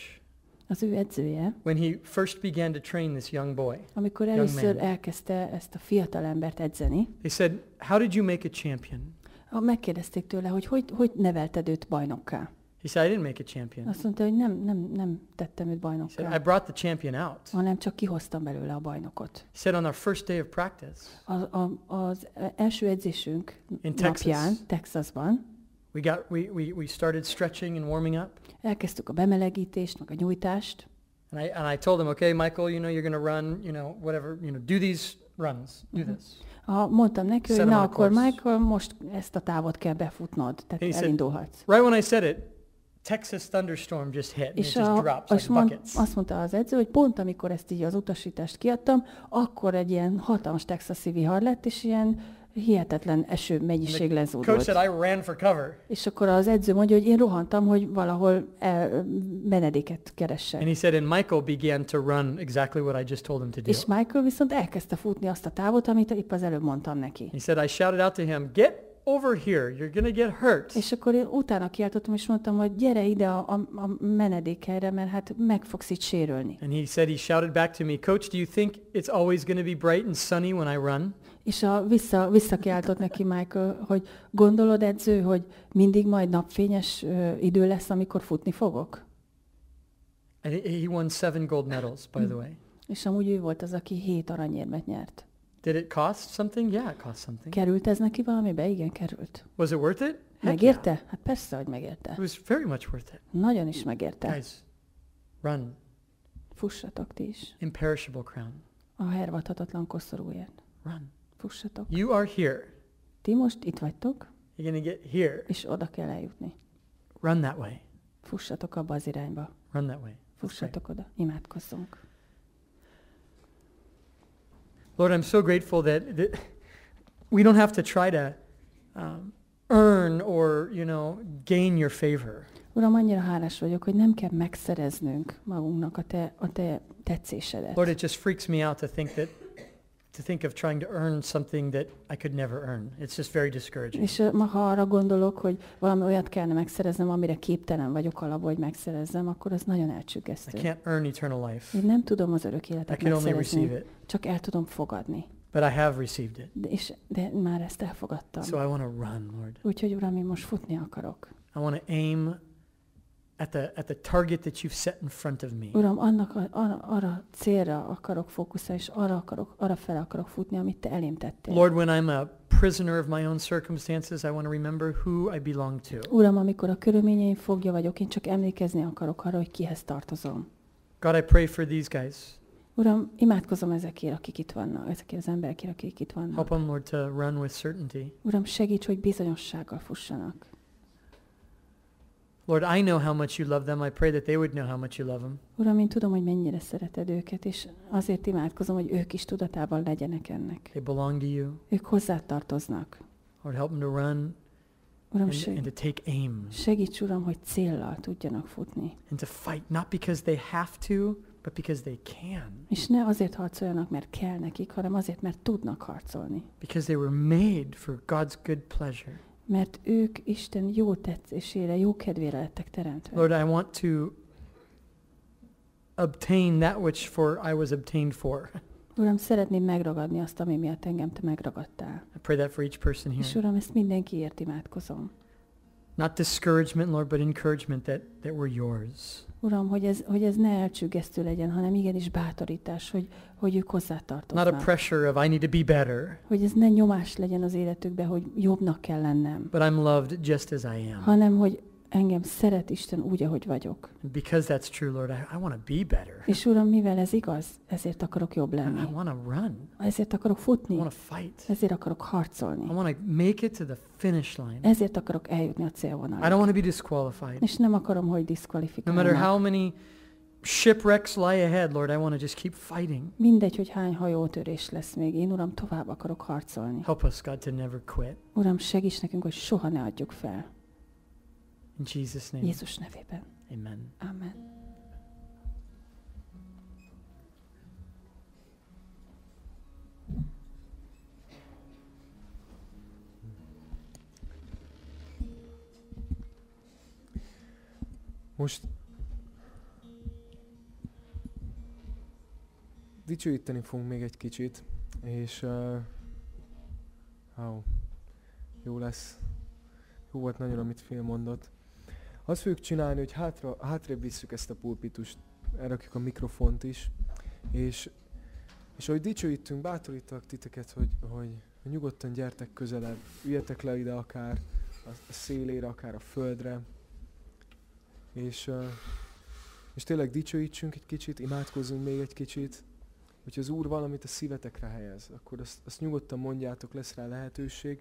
az ő edzője, when he first began to train this young boy, amikor először elkezdte ezt a fiatal embert edzeni, he said, how did you make a champion? A Megkérdezték tőle, hogy hogy, hogy nevelted őt bajnokká. He said, I didn't make a champion. Azt mondta, hogy nem, nem, nem tettem őt bajnokká. He said, I brought the champion out. Hanem csak kihoztam belőle a bajnokot. He said, on our first day of practice. Az, a, az első edzésünk In napján, Texas. Texasban. We got, we, we, we started stretching and warming up. Elkezdtük a bemelegítést, meg a nyújtást. And I, and I told him, okay, Michael, you know, you're going to run, you know, whatever, you know, do these runs, do mhm. this. Ah, mondtam neki, hogy na akkor Michael, most ezt a távot kell befutnod, tehát And he elindulhatsz. Said, right when I said it, Texas thunderstorm just hit, and és it just drops like mond, buckets. azt mondta az edző, hogy pont amikor ezt így az utasítást kiadtam, akkor egy ilyen hatalmas texasi vihar lett, és ilyen hihetetlen eső mennyiség lezúdult. És akkor az edző mondja, hogy én rohantam, hogy valahol el, menedéket keressek. And he said, and Michael began to run exactly what I just told him to do. És Michael viszont elkezdte futni azt a távot, amit épp az előbb mondtam neki. He said, I shouted out to him, get over here, you're gonna get hurt. És akkor én utána kiáltottam, és mondtam, hogy gyere ide a, a, a menedékhelyre, mert hát meg fogsz itt sérülni. And he said, he shouted back to me, Coach, do you think it's always gonna be bright and sunny when I run? És a vissza, visszakiáltott neki Michael, hogy gondolod edző, hogy mindig majd napfényes idő lesz, amikor futni fogok? And he won seven gold medals, by the mm. way. És amúgy ő volt az, aki hét aranyérmet nyert. Did it cost something? Yeah, it cost something. Került ez neki valamibe? Igen, került. Was it worth it? Heck megérte? Yeah. Hát persze, hogy megérte. It was very much worth it. Nagyon is megérte. Guys, run. Fussatok ti is. Imperishable crown. A hervadhatatlan koszorúért. Run. Fussatok. You are here. Ti most itt vagytok. You're gonna get here. És oda kell eljutni. Run that way. Fussatok abba az irányba. Run that way. Fussatok oda. Imádkozzunk. Lord, I'm so grateful that, that we don't have to try to um, earn or, you know, gain your favor. Uram, annyira hálás vagyok, hogy nem kell megszereznünk magunknak a te, a te tetszésedet. Lord, it just freaks me out to think that to think of trying to earn something that I could never earn. It's just very discouraging. És ma ha arra gondolok, hogy valami olyat kellene megszereznem, amire képtelen vagyok alapból, hogy megszerezzem, akkor az nagyon elcsüggesztő. I can't earn eternal life. Én nem tudom az örök életet I can only receive it. Csak el tudom fogadni. But I have received it. De, és, de már ezt elfogadtam. So I want to run, Lord. Úgyhogy Uram, én most futni akarok. I want to aim at the, at the target that you've set in front of me. Uram, annak a, arra, arra célra akarok fókuszálni, és arra, akarok, arra fel akarok futni, amit te elém tettél. Lord, when I'm a prisoner of my own circumstances, I want to remember who I belong to. Uram, amikor a körülményeim fogja vagyok, én csak emlékezni akarok arra, hogy kihez tartozom. God, I pray for these guys. Uram, imádkozom ezekért, akik itt vannak, ezekért az emberekért, akik itt vannak. Help them, Lord, to run with certainty. Uram, segíts, hogy bizonyossággal fussanak. Lord, I know how much you love them. I pray that they would know how much you love them. Uram, én tudom, hogy mennyire szereted őket, és azért imádkozom, hogy ők is tudatában legyenek ennek. They belong to you. Ők hozzád tartoznak. Lord, help them to run Uram, and, segíts, and to take aim. Segíts, Uram, hogy céllal tudjanak futni. And to fight, not because they have to, but because they can. És ne azért harcoljanak, mert kell nekik, hanem azért, mert tudnak harcolni. Because they were made for God's good pleasure. mert ők Isten jó tetszésére, jó kedvére lettek teremtve. Lord, I want to obtain that which for I was obtained for. Uram, szeretném megragadni azt, ami miatt engem te megragadtál. I pray that for each person here. És Uram, ezt mindenkiért imádkozom. Not discouragement, Lord, but encouragement that, that we're yours. Uram, hogy ez, hogy ez ne elcsüggesztő legyen, hanem igenis bátorítás, hogy, hogy ők hozzátartoznak. Not a pressure of I need to be better. Hogy ez ne nyomás legyen az életükbe, hogy jobbnak kell lennem. But I'm loved just as I am. Hanem, hogy engem szeret Isten úgy, ahogy vagyok. Because that's true, Lord, I, I want to be better. És Uram, mivel ez igaz, ezért akarok jobb lenni. I want to run. Ezért akarok futni. I want to fight. Ezért akarok harcolni. I want to make it to the finish line. Ezért akarok eljutni a célvonalig. I don't want to be disqualified. És nem akarom, hogy diszkvalifikálnak. No matter how many shipwrecks lie ahead, Lord, I want to just keep fighting. Mindegy, hogy hány hajótörés lesz még, én Uram tovább akarok harcolni. Help us, God, to never quit. Uram, segíts nekünk, hogy soha ne adjuk fel. In Jesus name. Jézus nevében. Amen. Amen. Most dicsőíteni fogunk még egy kicsit, és uh, oh, jó lesz. Jó volt nagyon, amit Phil mondott. Azt fogjuk csinálni, hogy hátra, hátrébb visszük ezt a pulpitust, elrakjuk a mikrofont is, és, és ahogy dicsőítünk, bátorítak titeket, hogy, hogy nyugodtan gyertek közelebb, üljetek le ide akár a szélére, akár a földre, és, és tényleg dicsőítsünk egy kicsit, imádkozzunk még egy kicsit, hogyha az Úr valamit a szívetekre helyez, akkor azt, azt nyugodtan mondjátok, lesz rá lehetőség.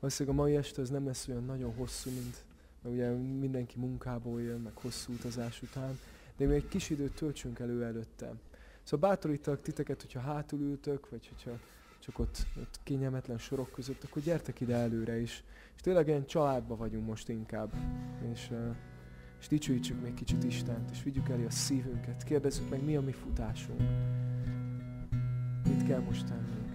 Valószínűleg a mai este az nem lesz olyan nagyon hosszú, mint, mert ugye mindenki munkából jön, meg hosszú utazás után, de még egy kis időt töltsünk elő előtte. Szóval bátorítak titeket, hogyha hátul ültök, vagy hogyha csak ott, ott kényelmetlen sorok között, akkor gyertek ide előre is. És tényleg ilyen családba vagyunk most inkább. És, és dicsőítsük még kicsit Istent, és vigyük elé a szívünket, kérdezzük meg, mi a mi futásunk. Mit kell most tennünk?